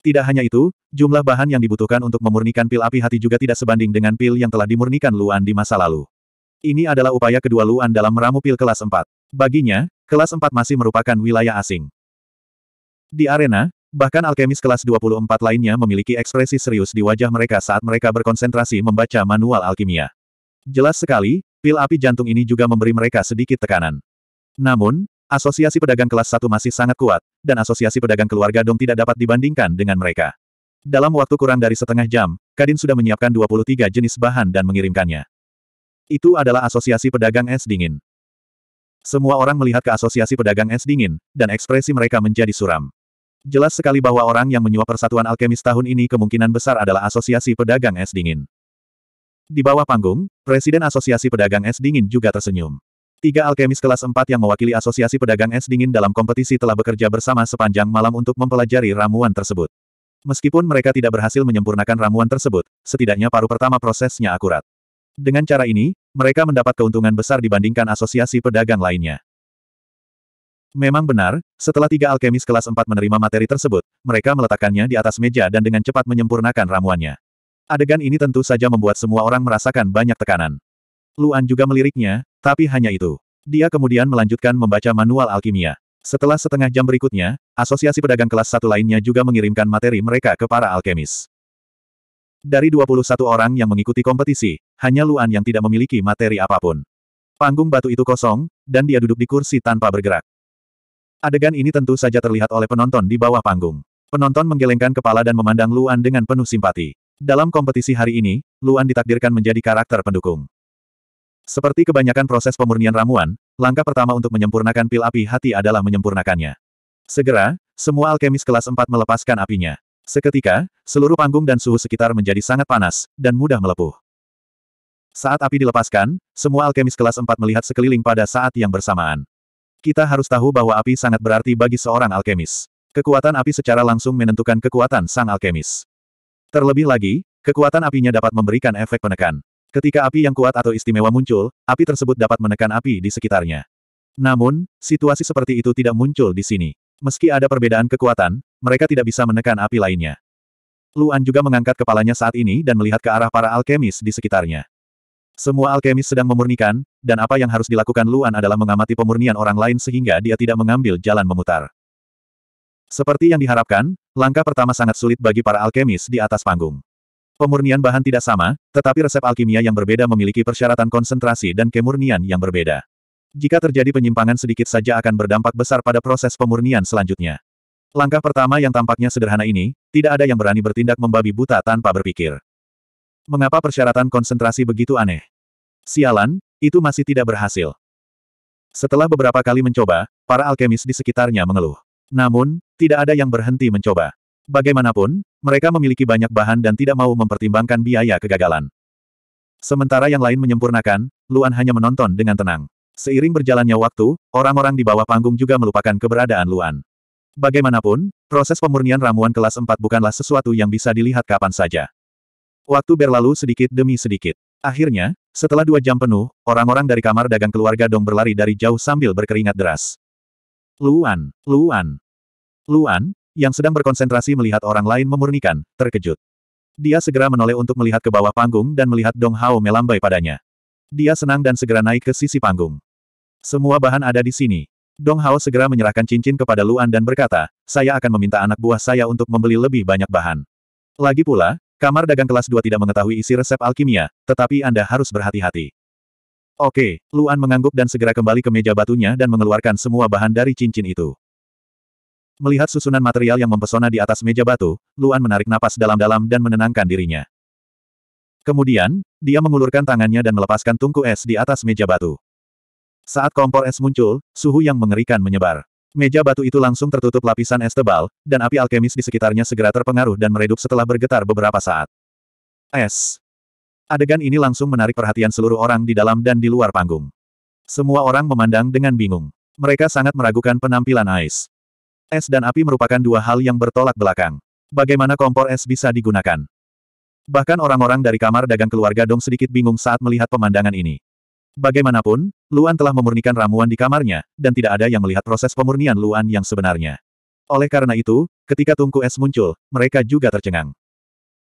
A: Tidak hanya itu, jumlah bahan yang dibutuhkan untuk memurnikan pil api hati juga tidak sebanding dengan pil yang telah dimurnikan Luan di masa lalu. Ini adalah upaya kedua Luan dalam meramu pil kelas 4. Baginya, kelas 4 masih merupakan wilayah asing. Di arena, bahkan alkemis kelas 24 lainnya memiliki ekspresi serius di wajah mereka saat mereka berkonsentrasi membaca manual alkimia. Jelas sekali, pil api jantung ini juga memberi mereka sedikit tekanan. Namun, asosiasi pedagang kelas 1 masih sangat kuat, dan asosiasi pedagang keluarga Dong tidak dapat dibandingkan dengan mereka. Dalam waktu kurang dari setengah jam, Kadin sudah menyiapkan 23 jenis bahan dan mengirimkannya. Itu adalah asosiasi pedagang es dingin. Semua orang melihat ke asosiasi pedagang es dingin, dan ekspresi mereka menjadi suram. Jelas sekali bahwa orang yang menyuap persatuan alkemis tahun ini kemungkinan besar adalah asosiasi pedagang es dingin. Di bawah panggung, Presiden Asosiasi Pedagang Es Dingin juga tersenyum. Tiga alkemis kelas 4 yang mewakili Asosiasi Pedagang Es Dingin dalam kompetisi telah bekerja bersama sepanjang malam untuk mempelajari ramuan tersebut. Meskipun mereka tidak berhasil menyempurnakan ramuan tersebut, setidaknya paru pertama prosesnya akurat. Dengan cara ini, mereka mendapat keuntungan besar dibandingkan asosiasi pedagang lainnya. Memang benar, setelah tiga alkemis kelas 4 menerima materi tersebut, mereka meletakkannya di atas meja dan dengan cepat menyempurnakan ramuannya. Adegan ini tentu saja membuat semua orang merasakan banyak tekanan. Luan juga meliriknya, tapi hanya itu. Dia kemudian melanjutkan membaca manual alkimia. Setelah setengah jam berikutnya, asosiasi pedagang kelas satu lainnya juga mengirimkan materi mereka ke para alkemis. Dari 21 orang yang mengikuti kompetisi, hanya Luan yang tidak memiliki materi apapun. Panggung batu itu kosong, dan dia duduk di kursi tanpa bergerak. Adegan ini tentu saja terlihat oleh penonton di bawah panggung. Penonton menggelengkan kepala dan memandang Luan dengan penuh simpati. Dalam kompetisi hari ini, Luan ditakdirkan menjadi karakter pendukung. Seperti kebanyakan proses pemurnian ramuan, langkah pertama untuk menyempurnakan pil api hati adalah menyempurnakannya. Segera, semua alkemis kelas 4 melepaskan apinya. Seketika, seluruh panggung dan suhu sekitar menjadi sangat panas, dan mudah melepuh. Saat api dilepaskan, semua alkemis kelas 4 melihat sekeliling pada saat yang bersamaan. Kita harus tahu bahwa api sangat berarti bagi seorang alkemis. Kekuatan api secara langsung menentukan kekuatan sang alkemis. Terlebih lagi, kekuatan apinya dapat memberikan efek penekan. Ketika api yang kuat atau istimewa muncul, api tersebut dapat menekan api di sekitarnya. Namun, situasi seperti itu tidak muncul di sini. Meski ada perbedaan kekuatan, mereka tidak bisa menekan api lainnya. Luan juga mengangkat kepalanya saat ini dan melihat ke arah para alkemis di sekitarnya. Semua alkemis sedang memurnikan, dan apa yang harus dilakukan Luan adalah mengamati pemurnian orang lain sehingga dia tidak mengambil jalan memutar. Seperti yang diharapkan, langkah pertama sangat sulit bagi para alkemis di atas panggung. Pemurnian bahan tidak sama, tetapi resep alkimia yang berbeda memiliki persyaratan konsentrasi dan kemurnian yang berbeda. Jika terjadi penyimpangan sedikit saja akan berdampak besar pada proses pemurnian selanjutnya. Langkah pertama yang tampaknya sederhana ini, tidak ada yang berani bertindak membabi buta tanpa berpikir. Mengapa persyaratan konsentrasi begitu aneh? Sialan, itu masih tidak berhasil. Setelah beberapa kali mencoba, para alkemis di sekitarnya mengeluh. Namun, tidak ada yang berhenti mencoba. Bagaimanapun, mereka memiliki banyak bahan dan tidak mau mempertimbangkan biaya kegagalan. Sementara yang lain menyempurnakan, Luan hanya menonton dengan tenang. Seiring berjalannya waktu, orang-orang di bawah panggung juga melupakan keberadaan Luan. Bagaimanapun, proses pemurnian ramuan kelas 4 bukanlah sesuatu yang bisa dilihat kapan saja. Waktu berlalu sedikit demi sedikit. Akhirnya, setelah dua jam penuh, orang-orang dari kamar dagang keluarga Dong berlari dari jauh sambil berkeringat deras. Luan, Luan, Luan, yang sedang berkonsentrasi melihat orang lain memurnikan, terkejut. Dia segera menoleh untuk melihat ke bawah panggung dan melihat Dong Hao melambai padanya. Dia senang dan segera naik ke sisi panggung. Semua bahan ada di sini. Dong Hao segera menyerahkan cincin kepada Luan dan berkata, saya akan meminta anak buah saya untuk membeli lebih banyak bahan. Lagi pula, kamar dagang kelas 2 tidak mengetahui isi resep alkimia, tetapi Anda harus berhati-hati. Oke, Luan mengangguk dan segera kembali ke meja batunya dan mengeluarkan semua bahan dari cincin itu. Melihat susunan material yang mempesona di atas meja batu, Luan menarik napas dalam-dalam dan menenangkan dirinya. Kemudian, dia mengulurkan tangannya dan melepaskan tungku es di atas meja batu. Saat kompor es muncul, suhu yang mengerikan menyebar. Meja batu itu langsung tertutup lapisan es tebal, dan api alkemis di sekitarnya segera terpengaruh dan meredup setelah bergetar beberapa saat. Es. Adegan ini langsung menarik perhatian seluruh orang di dalam dan di luar panggung. Semua orang memandang dengan bingung. Mereka sangat meragukan penampilan Ais. Es dan api merupakan dua hal yang bertolak belakang. Bagaimana kompor es bisa digunakan? Bahkan orang-orang dari kamar dagang keluarga Dong sedikit bingung saat melihat pemandangan ini. Bagaimanapun, Luan telah memurnikan ramuan di kamarnya, dan tidak ada yang melihat proses pemurnian Luan yang sebenarnya. Oleh karena itu, ketika tungku es muncul, mereka juga tercengang.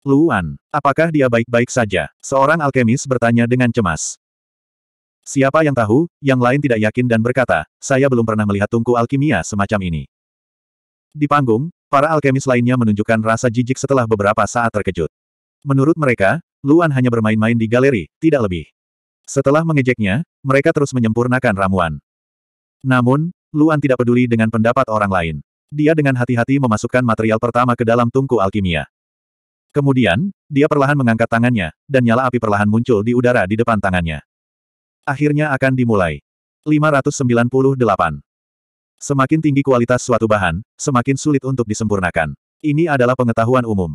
A: Luan, apakah dia baik-baik saja? Seorang alkemis bertanya dengan cemas. Siapa yang tahu, yang lain tidak yakin dan berkata, saya belum pernah melihat tungku alkimia semacam ini. Di panggung, para alkemis lainnya menunjukkan rasa jijik setelah beberapa saat terkejut. Menurut mereka, Luan hanya bermain-main di galeri, tidak lebih. Setelah mengejeknya, mereka terus menyempurnakan ramuan. Namun, Luan tidak peduli dengan pendapat orang lain. Dia dengan hati-hati memasukkan material pertama ke dalam tungku alkimia. Kemudian, dia perlahan mengangkat tangannya, dan nyala api perlahan muncul di udara di depan tangannya. Akhirnya akan dimulai. 598. Semakin tinggi kualitas suatu bahan, semakin sulit untuk disempurnakan. Ini adalah pengetahuan umum.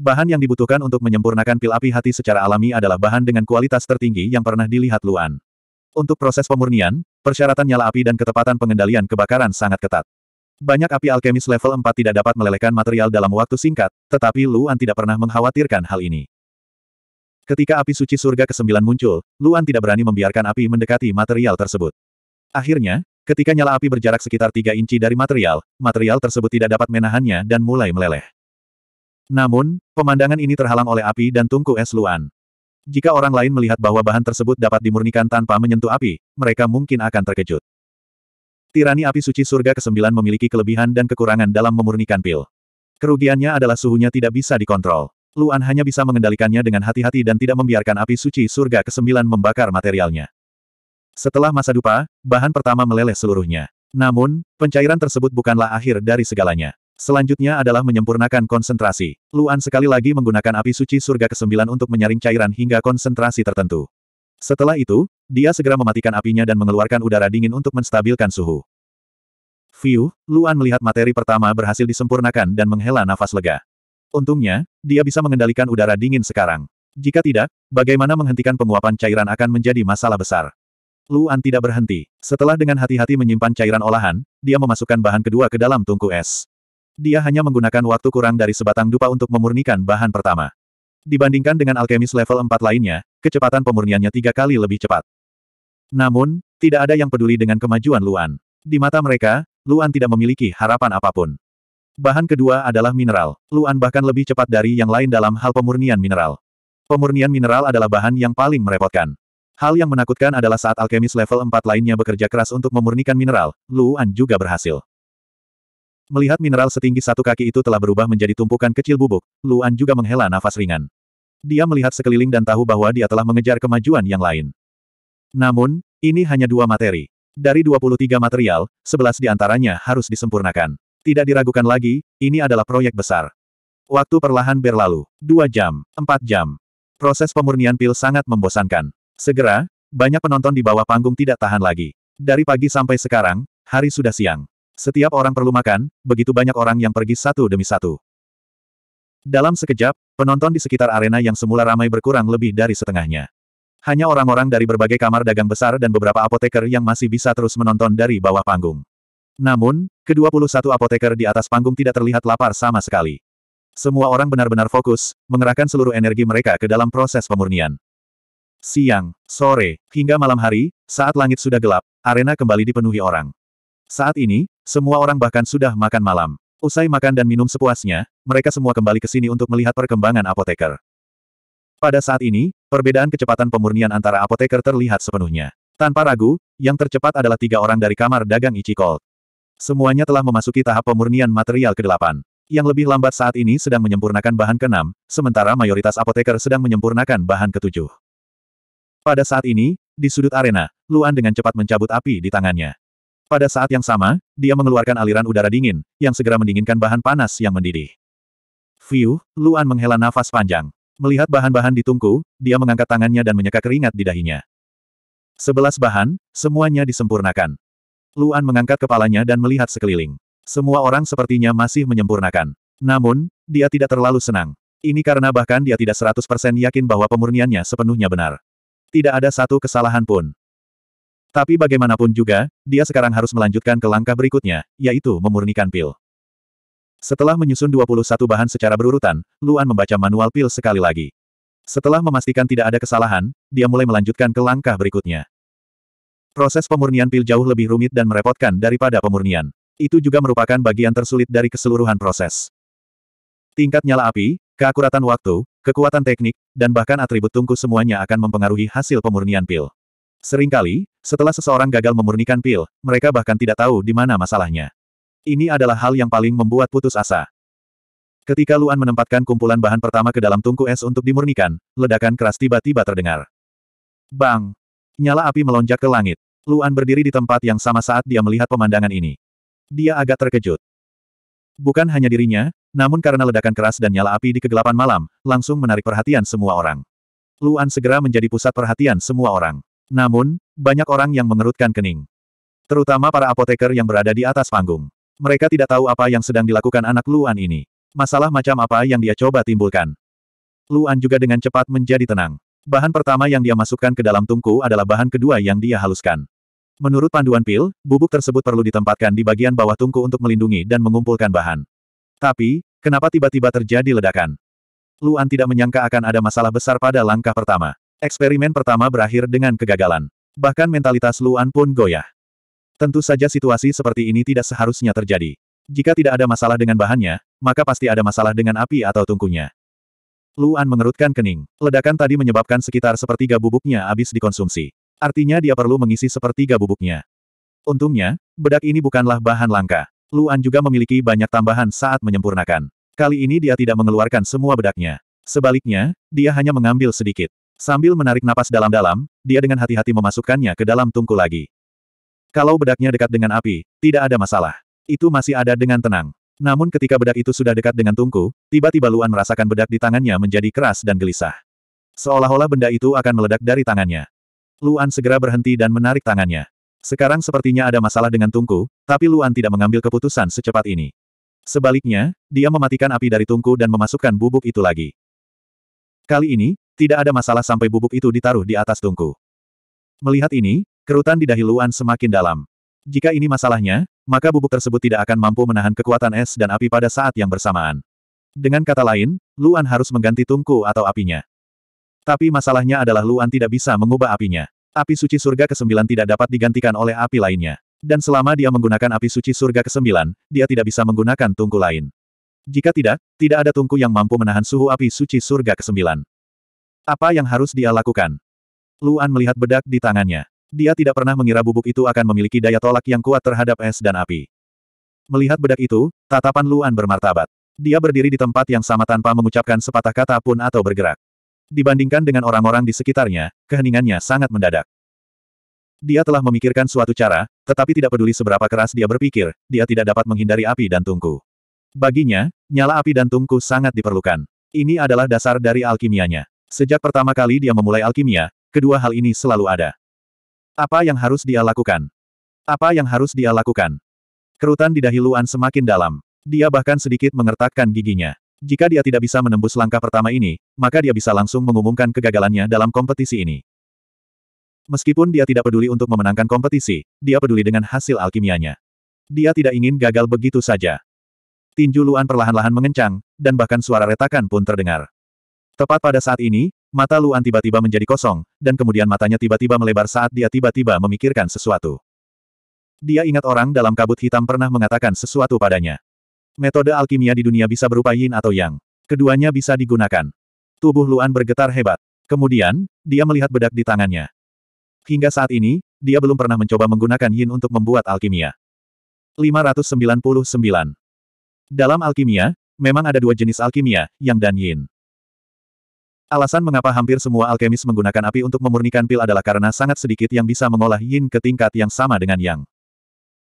A: Bahan yang dibutuhkan untuk menyempurnakan pil api hati secara alami adalah bahan dengan kualitas tertinggi yang pernah dilihat Luan. Untuk proses pemurnian, persyaratan nyala api dan ketepatan pengendalian kebakaran sangat ketat. Banyak api alkemis level 4 tidak dapat melelehkan material dalam waktu singkat, tetapi Luan tidak pernah mengkhawatirkan hal ini. Ketika api suci surga ke-9 muncul, Luan tidak berani membiarkan api mendekati material tersebut. Akhirnya, ketika nyala api berjarak sekitar 3 inci dari material, material tersebut tidak dapat menahannya dan mulai meleleh. Namun, pemandangan ini terhalang oleh api dan tungku es luan. Jika orang lain melihat bahwa bahan tersebut dapat dimurnikan tanpa menyentuh api, mereka mungkin akan terkejut. Tirani api suci surga ke-9 memiliki kelebihan dan kekurangan dalam memurnikan pil. Kerugiannya adalah suhunya tidak bisa dikontrol. Luan hanya bisa mengendalikannya dengan hati-hati dan tidak membiarkan api suci surga ke-9 membakar materialnya. Setelah masa dupa, bahan pertama meleleh seluruhnya. Namun, pencairan tersebut bukanlah akhir dari segalanya. Selanjutnya adalah menyempurnakan konsentrasi. Luan sekali lagi menggunakan api suci surga ke-9 untuk menyaring cairan hingga konsentrasi tertentu. Setelah itu, dia segera mematikan apinya dan mengeluarkan udara dingin untuk menstabilkan suhu. View, Luan melihat materi pertama berhasil disempurnakan dan menghela nafas lega. Untungnya, dia bisa mengendalikan udara dingin sekarang. Jika tidak, bagaimana menghentikan penguapan cairan akan menjadi masalah besar. Luan tidak berhenti. Setelah dengan hati-hati menyimpan cairan olahan, dia memasukkan bahan kedua ke dalam tungku es. Dia hanya menggunakan waktu kurang dari sebatang dupa untuk memurnikan bahan pertama. Dibandingkan dengan alkemis level 4 lainnya, kecepatan pemurniannya tiga kali lebih cepat. Namun, tidak ada yang peduli dengan kemajuan Luan. Di mata mereka, Luan tidak memiliki harapan apapun. Bahan kedua adalah mineral. Luan bahkan lebih cepat dari yang lain dalam hal pemurnian mineral. Pemurnian mineral adalah bahan yang paling merepotkan. Hal yang menakutkan adalah saat alkemis level 4 lainnya bekerja keras untuk memurnikan mineral, Luan juga berhasil. Melihat mineral setinggi satu kaki itu telah berubah menjadi tumpukan kecil bubuk, Luan juga menghela nafas ringan. Dia melihat sekeliling dan tahu bahwa dia telah mengejar kemajuan yang lain. Namun, ini hanya dua materi. Dari 23 material, 11 di antaranya harus disempurnakan. Tidak diragukan lagi, ini adalah proyek besar. Waktu perlahan berlalu. Dua jam, empat jam. Proses pemurnian pil sangat membosankan. Segera, banyak penonton di bawah panggung tidak tahan lagi. Dari pagi sampai sekarang, hari sudah siang. Setiap orang perlu makan, begitu banyak orang yang pergi satu demi satu. Dalam sekejap, penonton di sekitar arena yang semula ramai berkurang lebih dari setengahnya. Hanya orang-orang dari berbagai kamar dagang besar dan beberapa apoteker yang masih bisa terus menonton dari bawah panggung. Namun, ke-21 apoteker di atas panggung tidak terlihat lapar sama sekali. Semua orang benar-benar fokus, mengerahkan seluruh energi mereka ke dalam proses pemurnian. Siang, sore, hingga malam hari, saat langit sudah gelap, arena kembali dipenuhi orang. Saat ini, semua orang bahkan sudah makan malam. Usai makan dan minum sepuasnya, mereka semua kembali ke sini untuk melihat perkembangan apoteker. Pada saat ini, perbedaan kecepatan pemurnian antara apoteker terlihat sepenuhnya. Tanpa ragu, yang tercepat adalah tiga orang dari kamar dagang Ichikol. Semuanya telah memasuki tahap pemurnian material ke-8. Yang lebih lambat saat ini sedang menyempurnakan bahan ke-6, sementara mayoritas apoteker sedang menyempurnakan bahan ke-7. Pada saat ini, di sudut arena, Luan dengan cepat mencabut api di tangannya. Pada saat yang sama, dia mengeluarkan aliran udara dingin, yang segera mendinginkan bahan panas yang mendidih. Fiu, Luan menghela nafas panjang. Melihat bahan-bahan di tungku, dia mengangkat tangannya dan menyeka keringat di dahinya. Sebelas bahan, semuanya disempurnakan. Luan mengangkat kepalanya dan melihat sekeliling. Semua orang sepertinya masih menyempurnakan. Namun, dia tidak terlalu senang. Ini karena bahkan dia tidak 100% yakin bahwa pemurniannya sepenuhnya benar. Tidak ada satu kesalahan pun. Tapi bagaimanapun juga, dia sekarang harus melanjutkan ke langkah berikutnya, yaitu memurnikan pil. Setelah menyusun 21 bahan secara berurutan, Luan membaca manual pil sekali lagi. Setelah memastikan tidak ada kesalahan, dia mulai melanjutkan ke langkah berikutnya. Proses pemurnian pil jauh lebih rumit dan merepotkan daripada pemurnian. Itu juga merupakan bagian tersulit dari keseluruhan proses. Tingkat nyala api, keakuratan waktu, kekuatan teknik, dan bahkan atribut tungku semuanya akan mempengaruhi hasil pemurnian pil. Seringkali, setelah seseorang gagal memurnikan pil, mereka bahkan tidak tahu di mana masalahnya. Ini adalah hal yang paling membuat putus asa. Ketika Luan menempatkan kumpulan bahan pertama ke dalam tungku es untuk dimurnikan, ledakan keras tiba-tiba terdengar. Bang! Nyala api melonjak ke langit. Luan berdiri di tempat yang sama saat dia melihat pemandangan ini. Dia agak terkejut. Bukan hanya dirinya, namun karena ledakan keras dan nyala api di kegelapan malam, langsung menarik perhatian semua orang. Luan segera menjadi pusat perhatian semua orang. Namun, banyak orang yang mengerutkan kening. Terutama para apoteker yang berada di atas panggung. Mereka tidak tahu apa yang sedang dilakukan anak Luan ini. Masalah macam apa yang dia coba timbulkan. Luan juga dengan cepat menjadi tenang. Bahan pertama yang dia masukkan ke dalam tungku adalah bahan kedua yang dia haluskan. Menurut panduan pil, bubuk tersebut perlu ditempatkan di bagian bawah tungku untuk melindungi dan mengumpulkan bahan. Tapi, kenapa tiba-tiba terjadi ledakan? Luan tidak menyangka akan ada masalah besar pada langkah pertama. Eksperimen pertama berakhir dengan kegagalan. Bahkan mentalitas Luan pun goyah. Tentu saja situasi seperti ini tidak seharusnya terjadi. Jika tidak ada masalah dengan bahannya, maka pasti ada masalah dengan api atau tungkunya. Luan mengerutkan kening. Ledakan tadi menyebabkan sekitar sepertiga bubuknya habis dikonsumsi. Artinya dia perlu mengisi sepertiga bubuknya. Untungnya, bedak ini bukanlah bahan langka. Luan juga memiliki banyak tambahan saat menyempurnakan. Kali ini dia tidak mengeluarkan semua bedaknya. Sebaliknya, dia hanya mengambil sedikit. Sambil menarik napas dalam-dalam, dia dengan hati-hati memasukkannya ke dalam tungku lagi. Kalau bedaknya dekat dengan api, tidak ada masalah. Itu masih ada dengan tenang. Namun ketika bedak itu sudah dekat dengan tungku, tiba-tiba Luan merasakan bedak di tangannya menjadi keras dan gelisah. Seolah-olah benda itu akan meledak dari tangannya. Luan segera berhenti dan menarik tangannya. Sekarang sepertinya ada masalah dengan tungku, tapi Luan tidak mengambil keputusan secepat ini. Sebaliknya, dia mematikan api dari tungku dan memasukkan bubuk itu lagi. Kali ini, tidak ada masalah sampai bubuk itu ditaruh di atas tungku. Melihat ini, kerutan di dahi Luan semakin dalam. Jika ini masalahnya, maka bubuk tersebut tidak akan mampu menahan kekuatan es dan api pada saat yang bersamaan. Dengan kata lain, Luan harus mengganti tungku atau apinya. Tapi masalahnya adalah Luan tidak bisa mengubah apinya. Api suci surga ke-9 tidak dapat digantikan oleh api lainnya. Dan selama dia menggunakan api suci surga ke-9, dia tidak bisa menggunakan tungku lain. Jika tidak, tidak ada tungku yang mampu menahan suhu api suci surga ke-9. Apa yang harus dia lakukan? Luan melihat bedak di tangannya. Dia tidak pernah mengira bubuk itu akan memiliki daya tolak yang kuat terhadap es dan api. Melihat bedak itu, tatapan Luan bermartabat. Dia berdiri di tempat yang sama tanpa mengucapkan sepatah kata pun atau bergerak. Dibandingkan dengan orang-orang di sekitarnya, keheningannya sangat mendadak. Dia telah memikirkan suatu cara, tetapi tidak peduli seberapa keras dia berpikir, dia tidak dapat menghindari api dan tungku. Baginya, nyala api dan tungku sangat diperlukan. Ini adalah dasar dari alkimianya. Sejak pertama kali dia memulai alkimia, kedua hal ini selalu ada. Apa yang harus dia lakukan? Apa yang harus dia lakukan? Kerutan di dahi Luan semakin dalam. Dia bahkan sedikit mengertakkan giginya. Jika dia tidak bisa menembus langkah pertama ini, maka dia bisa langsung mengumumkan kegagalannya dalam kompetisi ini. Meskipun dia tidak peduli untuk memenangkan kompetisi, dia peduli dengan hasil alkimianya. Dia tidak ingin gagal begitu saja. Tinju Luan perlahan-lahan mengencang, dan bahkan suara retakan pun terdengar. Tepat pada saat ini, mata Luan tiba-tiba menjadi kosong, dan kemudian matanya tiba-tiba melebar saat dia tiba-tiba memikirkan sesuatu. Dia ingat orang dalam kabut hitam pernah mengatakan sesuatu padanya. Metode alkimia di dunia bisa berupa yin atau yang. Keduanya bisa digunakan. Tubuh Luan bergetar hebat. Kemudian, dia melihat bedak di tangannya. Hingga saat ini, dia belum pernah mencoba menggunakan yin untuk membuat alkimia. 599. Dalam alkimia, memang ada dua jenis alkimia, yang dan yin. Alasan mengapa hampir semua alkemis menggunakan api untuk memurnikan pil adalah karena sangat sedikit yang bisa mengolah yin ke tingkat yang sama dengan yang.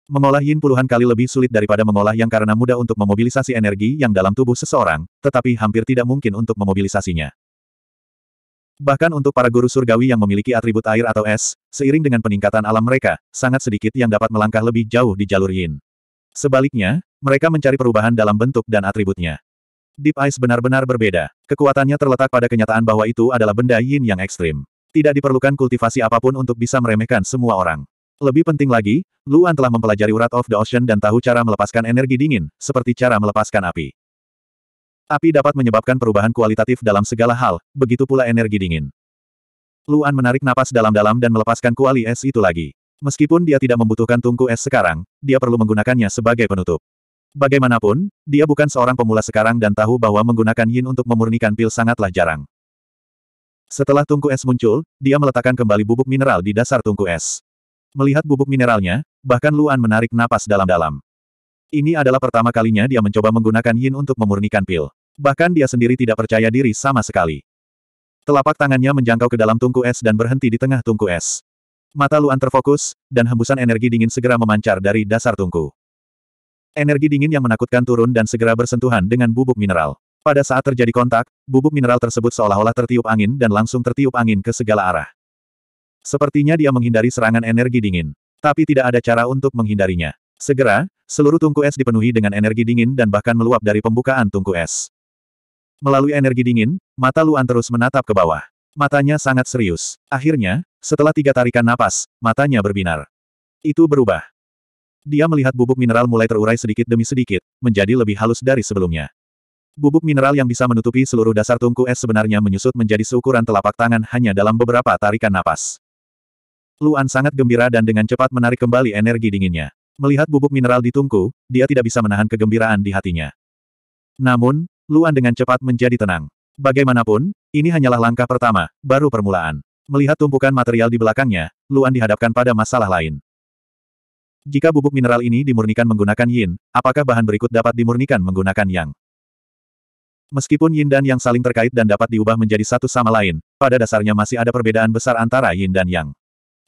A: Mengolah yin puluhan kali lebih sulit daripada mengolah yang karena mudah untuk memobilisasi energi yang dalam tubuh seseorang, tetapi hampir tidak mungkin untuk memobilisasinya. Bahkan untuk para guru surgawi yang memiliki atribut air atau es, seiring dengan peningkatan alam mereka, sangat sedikit yang dapat melangkah lebih jauh di jalur yin. Sebaliknya, mereka mencari perubahan dalam bentuk dan atributnya. Deep Ice benar-benar berbeda. Kekuatannya terletak pada kenyataan bahwa itu adalah benda yin yang ekstrim. Tidak diperlukan kultivasi apapun untuk bisa meremehkan semua orang. Lebih penting lagi, Luan telah mempelajari urat of the ocean dan tahu cara melepaskan energi dingin, seperti cara melepaskan api. Api dapat menyebabkan perubahan kualitatif dalam segala hal, begitu pula energi dingin. Luan menarik napas dalam-dalam dan melepaskan kuali es itu lagi. Meskipun dia tidak membutuhkan tungku es sekarang, dia perlu menggunakannya sebagai penutup. Bagaimanapun, dia bukan seorang pemula sekarang dan tahu bahwa menggunakan yin untuk memurnikan pil sangatlah jarang. Setelah tungku es muncul, dia meletakkan kembali bubuk mineral di dasar tungku es. Melihat bubuk mineralnya, bahkan Luan menarik napas dalam-dalam. Ini adalah pertama kalinya dia mencoba menggunakan yin untuk memurnikan pil. Bahkan dia sendiri tidak percaya diri sama sekali. Telapak tangannya menjangkau ke dalam tungku es dan berhenti di tengah tungku es. Mata Luan terfokus, dan hembusan energi dingin segera memancar dari dasar tungku. Energi dingin yang menakutkan turun dan segera bersentuhan dengan bubuk mineral. Pada saat terjadi kontak, bubuk mineral tersebut seolah-olah tertiup angin dan langsung tertiup angin ke segala arah. Sepertinya dia menghindari serangan energi dingin. Tapi tidak ada cara untuk menghindarinya. Segera, seluruh tungku es dipenuhi dengan energi dingin dan bahkan meluap dari pembukaan tungku es. Melalui energi dingin, mata Luan terus menatap ke bawah. Matanya sangat serius. Akhirnya, setelah tiga tarikan napas, matanya berbinar. Itu berubah. Dia melihat bubuk mineral mulai terurai sedikit demi sedikit, menjadi lebih halus dari sebelumnya. Bubuk mineral yang bisa menutupi seluruh dasar tungku es sebenarnya menyusut menjadi seukuran telapak tangan hanya dalam beberapa tarikan napas. Luan sangat gembira dan dengan cepat menarik kembali energi dinginnya. Melihat bubuk mineral di tungku, dia tidak bisa menahan kegembiraan di hatinya. Namun, Luan dengan cepat menjadi tenang. Bagaimanapun, ini hanyalah langkah pertama, baru permulaan. Melihat tumpukan material di belakangnya, Luan dihadapkan pada masalah lain. Jika bubuk mineral ini dimurnikan menggunakan yin, apakah bahan berikut dapat dimurnikan menggunakan yang? Meskipun yin dan yang saling terkait dan dapat diubah menjadi satu sama lain, pada dasarnya masih ada perbedaan besar antara yin dan yang.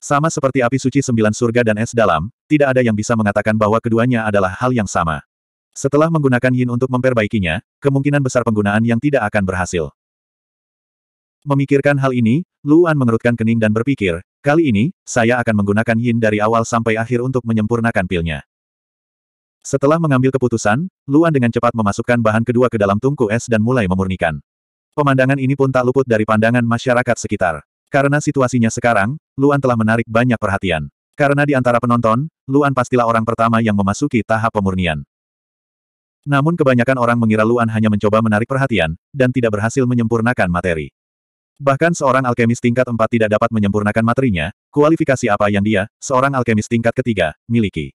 A: Sama seperti api suci sembilan surga dan es dalam, tidak ada yang bisa mengatakan bahwa keduanya adalah hal yang sama. Setelah menggunakan yin untuk memperbaikinya, kemungkinan besar penggunaan yang tidak akan berhasil. Memikirkan hal ini, Luan mengerutkan kening dan berpikir, Kali ini, saya akan menggunakan yin dari awal sampai akhir untuk menyempurnakan pilnya. Setelah mengambil keputusan, Luan dengan cepat memasukkan bahan kedua ke dalam tungku es dan mulai memurnikan. Pemandangan ini pun tak luput dari pandangan masyarakat sekitar. Karena situasinya sekarang, Luan telah menarik banyak perhatian. Karena di antara penonton, Luan pastilah orang pertama yang memasuki tahap pemurnian. Namun kebanyakan orang mengira Luan hanya mencoba menarik perhatian, dan tidak berhasil menyempurnakan materi. Bahkan seorang alkemis tingkat 4 tidak dapat menyempurnakan materinya, kualifikasi apa yang dia, seorang alkemis tingkat ketiga, miliki.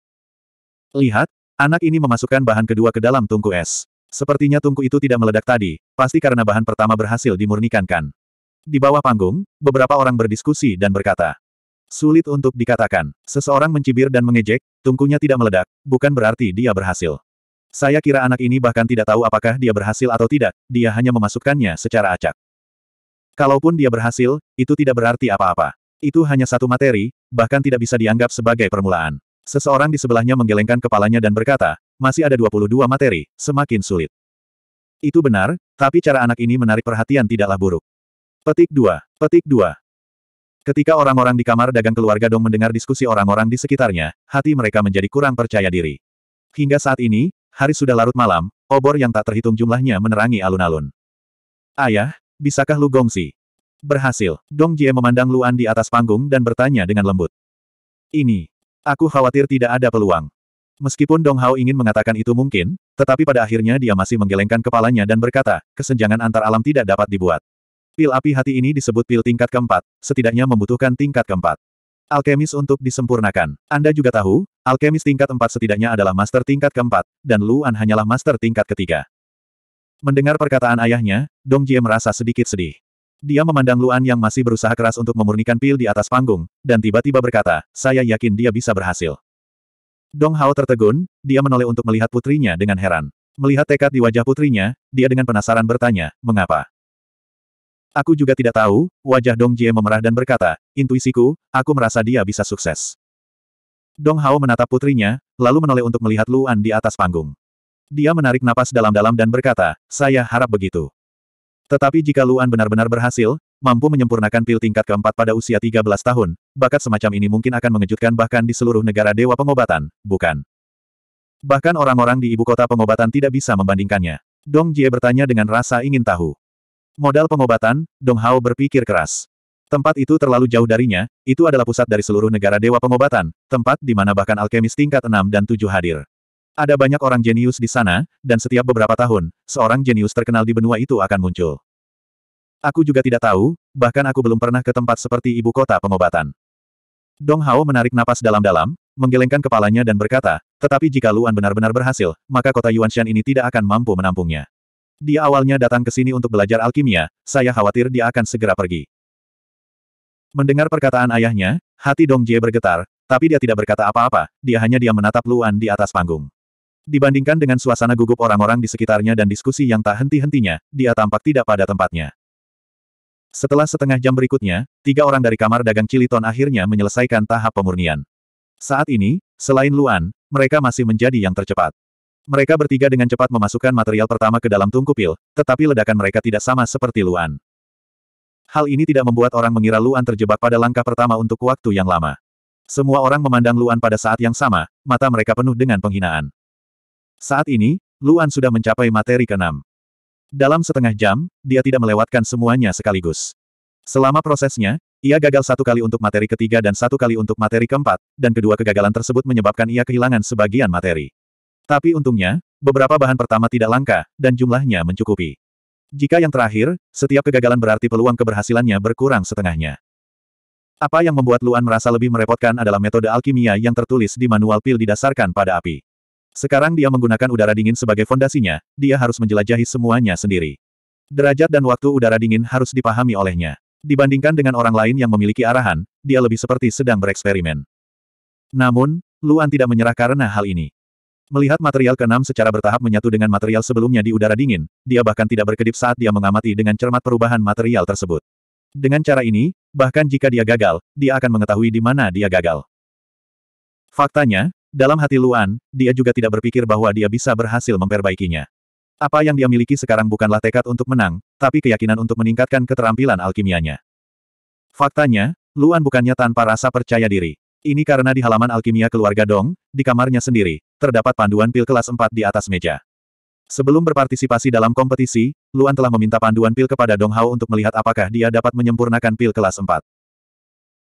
A: Lihat, anak ini memasukkan bahan kedua ke dalam tungku es. Sepertinya tungku itu tidak meledak tadi, pasti karena bahan pertama berhasil dimurnikan kan. Di bawah panggung, beberapa orang berdiskusi dan berkata. Sulit untuk dikatakan, seseorang mencibir dan mengejek, tungkunya tidak meledak, bukan berarti dia berhasil. Saya kira anak ini bahkan tidak tahu apakah dia berhasil atau tidak, dia hanya memasukkannya secara acak. Kalaupun dia berhasil, itu tidak berarti apa-apa. Itu hanya satu materi, bahkan tidak bisa dianggap sebagai permulaan. Seseorang di sebelahnya menggelengkan kepalanya dan berkata, masih ada 22 materi, semakin sulit. Itu benar, tapi cara anak ini menarik perhatian tidaklah buruk. Petik 2. Petik 2. Ketika orang-orang di kamar dagang keluarga Dong mendengar diskusi orang-orang di sekitarnya, hati mereka menjadi kurang percaya diri. Hingga saat ini, hari sudah larut malam, obor yang tak terhitung jumlahnya menerangi alun-alun. Ayah, Bisakah lu gongsi? Berhasil. Dong Jie memandang Luan di atas panggung dan bertanya dengan lembut. Ini. Aku khawatir tidak ada peluang. Meskipun Dong Hao ingin mengatakan itu mungkin, tetapi pada akhirnya dia masih menggelengkan kepalanya dan berkata, kesenjangan antar alam tidak dapat dibuat. Pil api hati ini disebut pil tingkat keempat, setidaknya membutuhkan tingkat keempat. Alkemis untuk disempurnakan. Anda juga tahu, alkemis tingkat empat setidaknya adalah master tingkat keempat, dan Luan hanyalah master tingkat ketiga. Mendengar perkataan ayahnya, Dong Jie merasa sedikit sedih. Dia memandang Luan yang masih berusaha keras untuk memurnikan pil di atas panggung, dan tiba-tiba berkata, saya yakin dia bisa berhasil. Dong Hao tertegun, dia menoleh untuk melihat putrinya dengan heran. Melihat tekad di wajah putrinya, dia dengan penasaran bertanya, mengapa? Aku juga tidak tahu, wajah Dong Jie memerah dan berkata, intuisiku, aku merasa dia bisa sukses. Dong Hao menatap putrinya, lalu menoleh untuk melihat Luan di atas panggung. Dia menarik napas dalam-dalam dan berkata, saya harap begitu. Tetapi jika Luan benar-benar berhasil, mampu menyempurnakan pil tingkat keempat pada usia 13 tahun, bakat semacam ini mungkin akan mengejutkan bahkan di seluruh negara dewa pengobatan, bukan? Bahkan orang-orang di ibu kota pengobatan tidak bisa membandingkannya. Dong Jie bertanya dengan rasa ingin tahu. Modal pengobatan, Dong Hao berpikir keras. Tempat itu terlalu jauh darinya, itu adalah pusat dari seluruh negara dewa pengobatan, tempat di mana bahkan alkemis tingkat 6 dan 7 hadir. Ada banyak orang jenius di sana, dan setiap beberapa tahun, seorang jenius terkenal di benua itu akan muncul. Aku juga tidak tahu, bahkan aku belum pernah ke tempat seperti ibu kota pengobatan. Dong Hao menarik napas dalam-dalam, menggelengkan kepalanya dan berkata, tetapi jika Luan benar-benar berhasil, maka kota Yuanshan ini tidak akan mampu menampungnya. Dia awalnya datang ke sini untuk belajar alkimia, saya khawatir dia akan segera pergi. Mendengar perkataan ayahnya, hati Dong Jie bergetar, tapi dia tidak berkata apa-apa, dia hanya diam menatap Luan di atas panggung. Dibandingkan dengan suasana gugup orang-orang di sekitarnya dan diskusi yang tak henti-hentinya, dia tampak tidak pada tempatnya. Setelah setengah jam berikutnya, tiga orang dari kamar dagang Ciliton akhirnya menyelesaikan tahap pemurnian. Saat ini, selain Luan, mereka masih menjadi yang tercepat. Mereka bertiga dengan cepat memasukkan material pertama ke dalam tungku pil, tetapi ledakan mereka tidak sama seperti Luan. Hal ini tidak membuat orang mengira Luan terjebak pada langkah pertama untuk waktu yang lama. Semua orang memandang Luan pada saat yang sama, mata mereka penuh dengan penghinaan. Saat ini, Luan sudah mencapai materi keenam. Dalam setengah jam, dia tidak melewatkan semuanya sekaligus. Selama prosesnya, ia gagal satu kali untuk materi ketiga dan satu kali untuk materi keempat, dan kedua kegagalan tersebut menyebabkan ia kehilangan sebagian materi. Tapi untungnya, beberapa bahan pertama tidak langka, dan jumlahnya mencukupi. Jika yang terakhir, setiap kegagalan berarti peluang keberhasilannya berkurang setengahnya. Apa yang membuat Luan merasa lebih merepotkan adalah metode alkimia yang tertulis di manual pil didasarkan pada api. Sekarang dia menggunakan udara dingin sebagai fondasinya, dia harus menjelajahi semuanya sendiri. Derajat dan waktu udara dingin harus dipahami olehnya. Dibandingkan dengan orang lain yang memiliki arahan, dia lebih seperti sedang bereksperimen. Namun, Luan tidak menyerah karena hal ini. Melihat material keenam secara bertahap menyatu dengan material sebelumnya di udara dingin, dia bahkan tidak berkedip saat dia mengamati dengan cermat perubahan material tersebut. Dengan cara ini, bahkan jika dia gagal, dia akan mengetahui di mana dia gagal. Faktanya, dalam hati Luan, dia juga tidak berpikir bahwa dia bisa berhasil memperbaikinya. Apa yang dia miliki sekarang bukanlah tekad untuk menang, tapi keyakinan untuk meningkatkan keterampilan alkimianya. Faktanya, Luan bukannya tanpa rasa percaya diri. Ini karena di halaman alkimia keluarga Dong, di kamarnya sendiri, terdapat panduan pil kelas 4 di atas meja. Sebelum berpartisipasi dalam kompetisi, Luan telah meminta panduan pil kepada Dong Hao untuk melihat apakah dia dapat menyempurnakan pil kelas 4.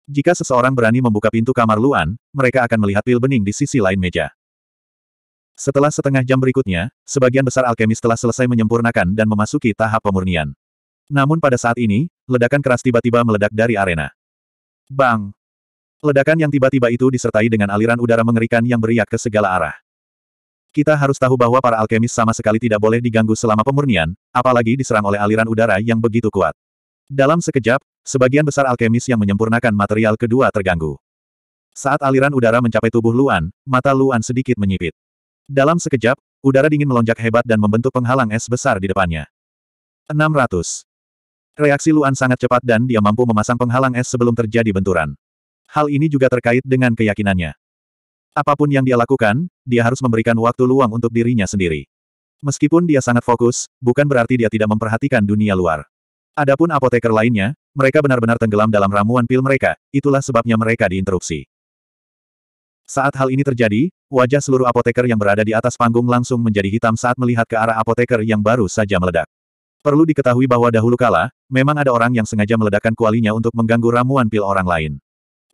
A: Jika seseorang berani membuka pintu kamar Luan, mereka akan melihat pil bening di sisi lain meja. Setelah setengah jam berikutnya, sebagian besar alkemis telah selesai menyempurnakan dan memasuki tahap pemurnian. Namun pada saat ini, ledakan keras tiba-tiba meledak dari arena. Bang! Ledakan yang tiba-tiba itu disertai dengan aliran udara mengerikan yang beriak ke segala arah. Kita harus tahu bahwa para alkemis sama sekali tidak boleh diganggu selama pemurnian, apalagi diserang oleh aliran udara yang begitu kuat. Dalam sekejap, sebagian besar alkemis yang menyempurnakan material kedua terganggu. Saat aliran udara mencapai tubuh Luan, mata Luan sedikit menyipit. Dalam sekejap, udara dingin melonjak hebat dan membentuk penghalang es besar di depannya. 600. Reaksi Luan sangat cepat dan dia mampu memasang penghalang es sebelum terjadi benturan. Hal ini juga terkait dengan keyakinannya. Apapun yang dia lakukan, dia harus memberikan waktu luang untuk dirinya sendiri. Meskipun dia sangat fokus, bukan berarti dia tidak memperhatikan dunia luar. Adapun apoteker lainnya, mereka benar-benar tenggelam dalam ramuan pil mereka, itulah sebabnya mereka diinterupsi. Saat hal ini terjadi, wajah seluruh apoteker yang berada di atas panggung langsung menjadi hitam saat melihat ke arah apoteker yang baru saja meledak. Perlu diketahui bahwa dahulu kala, memang ada orang yang sengaja meledakkan kualinya untuk mengganggu ramuan pil orang lain.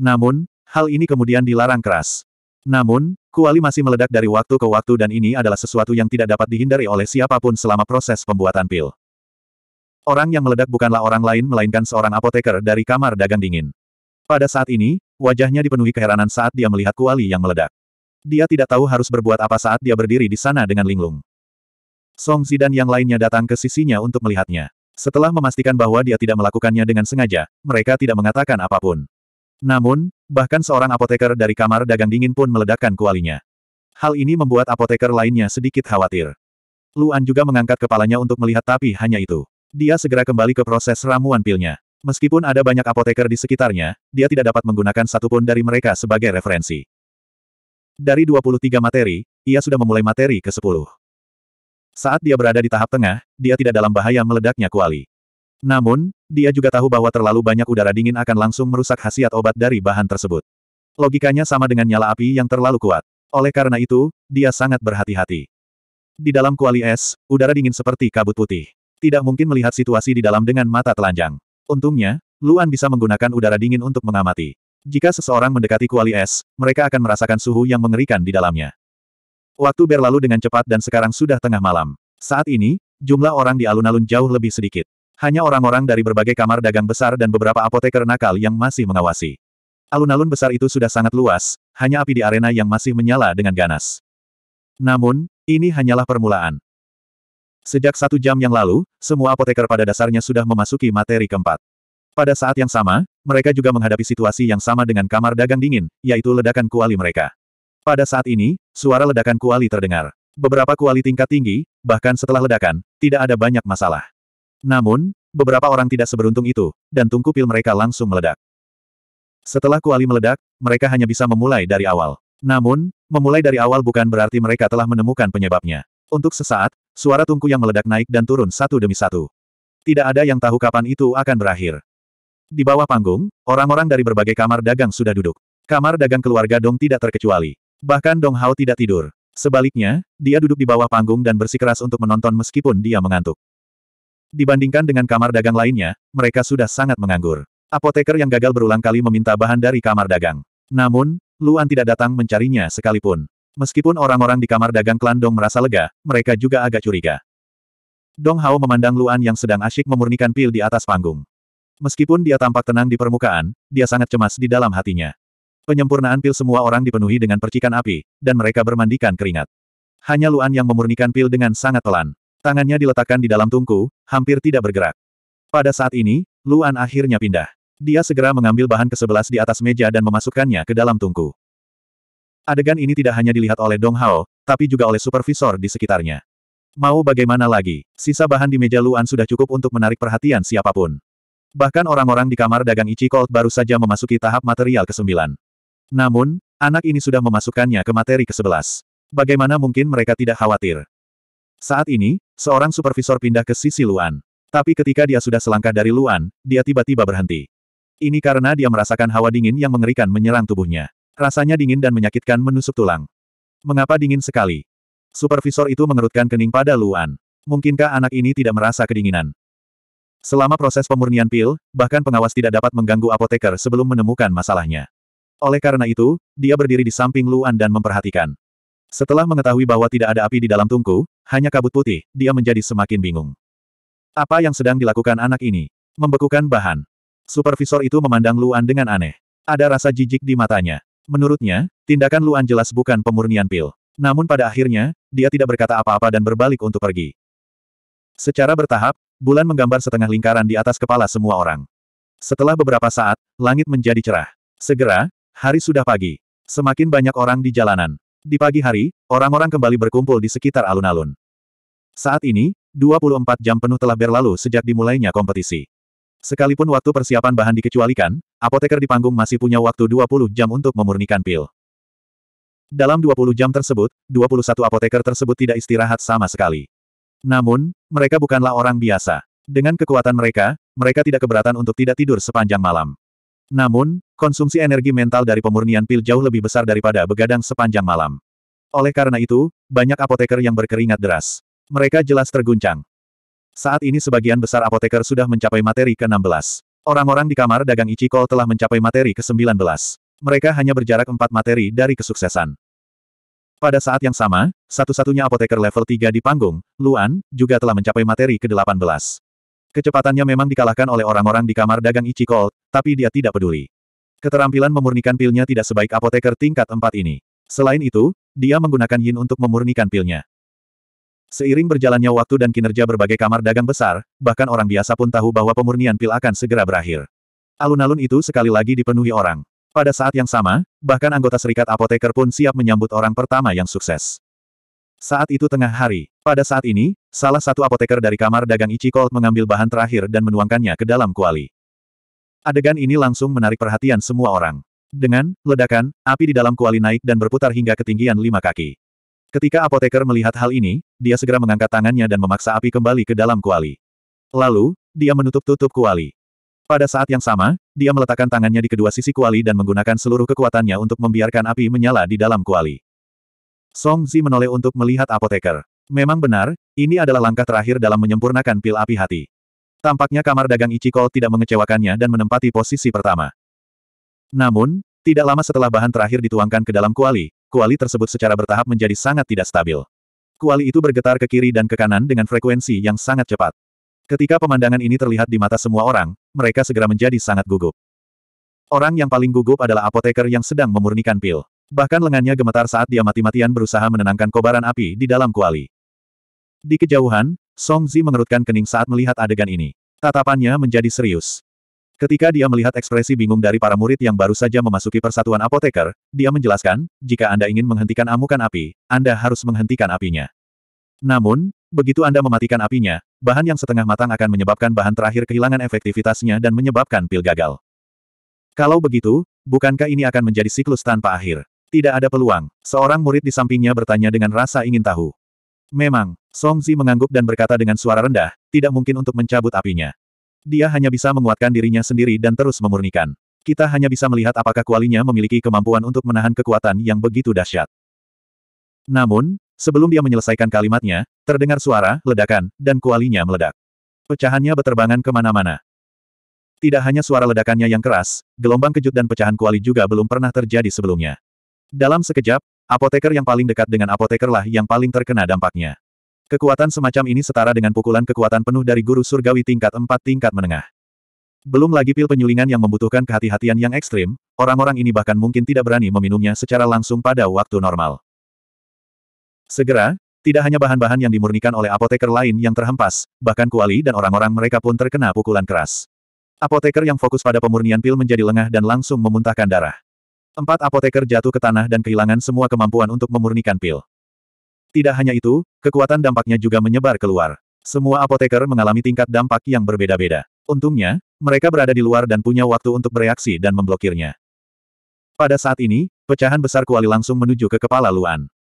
A: Namun, hal ini kemudian dilarang keras. Namun, kuali masih meledak dari waktu ke waktu dan ini adalah sesuatu yang tidak dapat dihindari oleh siapapun selama proses pembuatan pil. Orang yang meledak bukanlah orang lain melainkan seorang apoteker dari kamar dagang dingin. Pada saat ini, wajahnya dipenuhi keheranan saat dia melihat kuali yang meledak. Dia tidak tahu harus berbuat apa saat dia berdiri di sana dengan linglung. Song Zidan yang lainnya datang ke sisinya untuk melihatnya. Setelah memastikan bahwa dia tidak melakukannya dengan sengaja, mereka tidak mengatakan apapun. Namun, bahkan seorang apoteker dari kamar dagang dingin pun meledakkan kualinya. Hal ini membuat apoteker lainnya sedikit khawatir. Luan juga mengangkat kepalanya untuk melihat tapi hanya itu. Dia segera kembali ke proses ramuan pilnya. Meskipun ada banyak apoteker di sekitarnya, dia tidak dapat menggunakan satupun dari mereka sebagai referensi. Dari 23 materi, ia sudah memulai materi ke-10. Saat dia berada di tahap tengah, dia tidak dalam bahaya meledaknya kuali. Namun, dia juga tahu bahwa terlalu banyak udara dingin akan langsung merusak khasiat obat dari bahan tersebut. Logikanya sama dengan nyala api yang terlalu kuat. Oleh karena itu, dia sangat berhati-hati. Di dalam kuali es, udara dingin seperti kabut putih. Tidak mungkin melihat situasi di dalam dengan mata telanjang. Untungnya, Luan bisa menggunakan udara dingin untuk mengamati. Jika seseorang mendekati kuali es, mereka akan merasakan suhu yang mengerikan di dalamnya. Waktu berlalu dengan cepat dan sekarang sudah tengah malam. Saat ini, jumlah orang di alun-alun jauh lebih sedikit. Hanya orang-orang dari berbagai kamar dagang besar dan beberapa apoteker nakal yang masih mengawasi. Alun-alun besar itu sudah sangat luas, hanya api di arena yang masih menyala dengan ganas. Namun, ini hanyalah permulaan. Sejak satu jam yang lalu, semua apoteker pada dasarnya sudah memasuki materi keempat. Pada saat yang sama, mereka juga menghadapi situasi yang sama dengan kamar dagang dingin, yaitu ledakan kuali mereka. Pada saat ini, suara ledakan kuali terdengar. Beberapa kuali tingkat tinggi, bahkan setelah ledakan, tidak ada banyak masalah. Namun, beberapa orang tidak seberuntung itu, dan tungku pil mereka langsung meledak. Setelah kuali meledak, mereka hanya bisa memulai dari awal. Namun, memulai dari awal bukan berarti mereka telah menemukan penyebabnya. Untuk sesaat, suara tungku yang meledak naik dan turun satu demi satu. Tidak ada yang tahu kapan itu akan berakhir. Di bawah panggung, orang-orang dari berbagai kamar dagang sudah duduk. Kamar dagang keluarga Dong tidak terkecuali. Bahkan Dong Hao tidak tidur. Sebaliknya, dia duduk di bawah panggung dan bersikeras untuk menonton meskipun dia mengantuk. Dibandingkan dengan kamar dagang lainnya, mereka sudah sangat menganggur. Apoteker yang gagal berulang kali meminta bahan dari kamar dagang. Namun, Luan tidak datang mencarinya sekalipun. Meskipun orang-orang di kamar dagang klan Dong merasa lega, mereka juga agak curiga. Dong Hao memandang Luan yang sedang asyik memurnikan pil di atas panggung. Meskipun dia tampak tenang di permukaan, dia sangat cemas di dalam hatinya. Penyempurnaan pil semua orang dipenuhi dengan percikan api, dan mereka bermandikan keringat. Hanya Luan yang memurnikan pil dengan sangat pelan. Tangannya diletakkan di dalam tungku, hampir tidak bergerak. Pada saat ini, Luan akhirnya pindah. Dia segera mengambil bahan ke-11 di atas meja dan memasukkannya ke dalam tungku. Adegan ini tidak hanya dilihat oleh Dong Hao, tapi juga oleh supervisor di sekitarnya. Mau bagaimana lagi, sisa bahan di meja Luan sudah cukup untuk menarik perhatian siapapun. Bahkan orang-orang di kamar dagang Ichi Cold baru saja memasuki tahap material ke-9. Namun, anak ini sudah memasukkannya ke materi ke-11. Bagaimana mungkin mereka tidak khawatir? Saat ini, seorang supervisor pindah ke sisi Luan. Tapi ketika dia sudah selangkah dari Luan, dia tiba-tiba berhenti. Ini karena dia merasakan hawa dingin yang mengerikan menyerang tubuhnya. Rasanya dingin dan menyakitkan menusuk tulang. Mengapa dingin sekali? Supervisor itu mengerutkan kening pada Luan. Mungkinkah anak ini tidak merasa kedinginan? Selama proses pemurnian pil, bahkan pengawas tidak dapat mengganggu apoteker sebelum menemukan masalahnya. Oleh karena itu, dia berdiri di samping Luan dan memperhatikan. Setelah mengetahui bahwa tidak ada api di dalam tungku, hanya kabut putih, dia menjadi semakin bingung. Apa yang sedang dilakukan anak ini? Membekukan bahan. Supervisor itu memandang Luan dengan aneh. Ada rasa jijik di matanya. Menurutnya, tindakan Luan jelas bukan pemurnian pil. Namun pada akhirnya, dia tidak berkata apa-apa dan berbalik untuk pergi. Secara bertahap, bulan menggambar setengah lingkaran di atas kepala semua orang. Setelah beberapa saat, langit menjadi cerah. Segera, hari sudah pagi. Semakin banyak orang di jalanan. Di pagi hari, orang-orang kembali berkumpul di sekitar alun-alun. Saat ini, 24 jam penuh telah berlalu sejak dimulainya kompetisi. Sekalipun waktu persiapan bahan dikecualikan, apoteker di panggung masih punya waktu 20 jam untuk memurnikan pil. Dalam 20 jam tersebut, 21 apoteker tersebut tidak istirahat sama sekali. Namun, mereka bukanlah orang biasa. Dengan kekuatan mereka, mereka tidak keberatan untuk tidak tidur sepanjang malam. Namun, konsumsi energi mental dari pemurnian pil jauh lebih besar daripada begadang sepanjang malam. Oleh karena itu, banyak apoteker yang berkeringat deras. Mereka jelas terguncang. Saat ini sebagian besar apoteker sudah mencapai materi ke-16. Orang-orang di kamar dagang Ichiko telah mencapai materi ke-19. Mereka hanya berjarak empat materi dari kesuksesan. Pada saat yang sama, satu-satunya apoteker level 3 di panggung, Luan, juga telah mencapai materi ke-18. Kecepatannya memang dikalahkan oleh orang-orang di kamar dagang Ichiko, tapi dia tidak peduli. Keterampilan memurnikan pilnya tidak sebaik apoteker tingkat 4 ini. Selain itu, dia menggunakan yin untuk memurnikan pilnya. Seiring berjalannya waktu dan kinerja berbagai kamar dagang besar, bahkan orang biasa pun tahu bahwa pemurnian pil akan segera berakhir. Alun-alun itu sekali lagi dipenuhi orang. Pada saat yang sama, bahkan anggota serikat apoteker pun siap menyambut orang pertama yang sukses. Saat itu tengah hari. Pada saat ini, salah satu apoteker dari kamar dagang Cold mengambil bahan terakhir dan menuangkannya ke dalam kuali. Adegan ini langsung menarik perhatian semua orang. Dengan ledakan, api di dalam kuali naik dan berputar hingga ketinggian lima kaki. Ketika apoteker melihat hal ini, dia segera mengangkat tangannya dan memaksa api kembali ke dalam kuali. Lalu, dia menutup tutup kuali. Pada saat yang sama, dia meletakkan tangannya di kedua sisi kuali dan menggunakan seluruh kekuatannya untuk membiarkan api menyala di dalam kuali. Song Zi menoleh untuk melihat apoteker. Memang benar, ini adalah langkah terakhir dalam menyempurnakan pil api hati. Tampaknya kamar dagang Ichiko tidak mengecewakannya dan menempati posisi pertama. Namun, tidak lama setelah bahan terakhir dituangkan ke dalam kuali, kuali tersebut secara bertahap menjadi sangat tidak stabil. Kuali itu bergetar ke kiri dan ke kanan dengan frekuensi yang sangat cepat. Ketika pemandangan ini terlihat di mata semua orang, mereka segera menjadi sangat gugup. Orang yang paling gugup adalah apoteker yang sedang memurnikan pil. Bahkan lengannya gemetar saat dia mati-matian berusaha menenangkan kobaran api di dalam kuali. Di kejauhan, Song Zi mengerutkan kening saat melihat adegan ini. Tatapannya menjadi serius. Ketika dia melihat ekspresi bingung dari para murid yang baru saja memasuki persatuan apoteker, dia menjelaskan, jika Anda ingin menghentikan amukan api, Anda harus menghentikan apinya. Namun, begitu Anda mematikan apinya, bahan yang setengah matang akan menyebabkan bahan terakhir kehilangan efektivitasnya dan menyebabkan pil gagal. Kalau begitu, bukankah ini akan menjadi siklus tanpa akhir? Tidak ada peluang. Seorang murid di sampingnya bertanya dengan rasa ingin tahu. Memang, Song Zi mengangguk dan berkata dengan suara rendah, tidak mungkin untuk mencabut apinya. Dia hanya bisa menguatkan dirinya sendiri dan terus memurnikan. Kita hanya bisa melihat apakah kualinya memiliki kemampuan untuk menahan kekuatan yang begitu dahsyat. Namun, sebelum dia menyelesaikan kalimatnya, terdengar suara, ledakan, dan kualinya meledak. Pecahannya beterbangan kemana-mana. Tidak hanya suara ledakannya yang keras, gelombang kejut dan pecahan kuali juga belum pernah terjadi sebelumnya. Dalam sekejap, apoteker yang paling dekat dengan apotekerlah yang paling terkena dampaknya. Kekuatan semacam ini setara dengan pukulan kekuatan penuh dari guru surgawi tingkat 4 tingkat menengah. Belum lagi pil penyulingan yang membutuhkan kehati-hatian yang ekstrim, orang-orang ini bahkan mungkin tidak berani meminumnya secara langsung pada waktu normal. Segera, tidak hanya bahan-bahan yang dimurnikan oleh apoteker lain yang terhempas, bahkan kuali dan orang-orang mereka pun terkena pukulan keras. Apoteker yang fokus pada pemurnian pil menjadi lengah dan langsung memuntahkan darah. Empat apoteker jatuh ke tanah dan kehilangan semua kemampuan untuk memurnikan pil. Tidak hanya itu, kekuatan dampaknya juga menyebar keluar. Semua apoteker mengalami tingkat dampak yang berbeda-beda. Untungnya, mereka berada di luar dan punya waktu untuk bereaksi dan memblokirnya. Pada saat ini, pecahan besar kuali langsung menuju ke kepala Luan.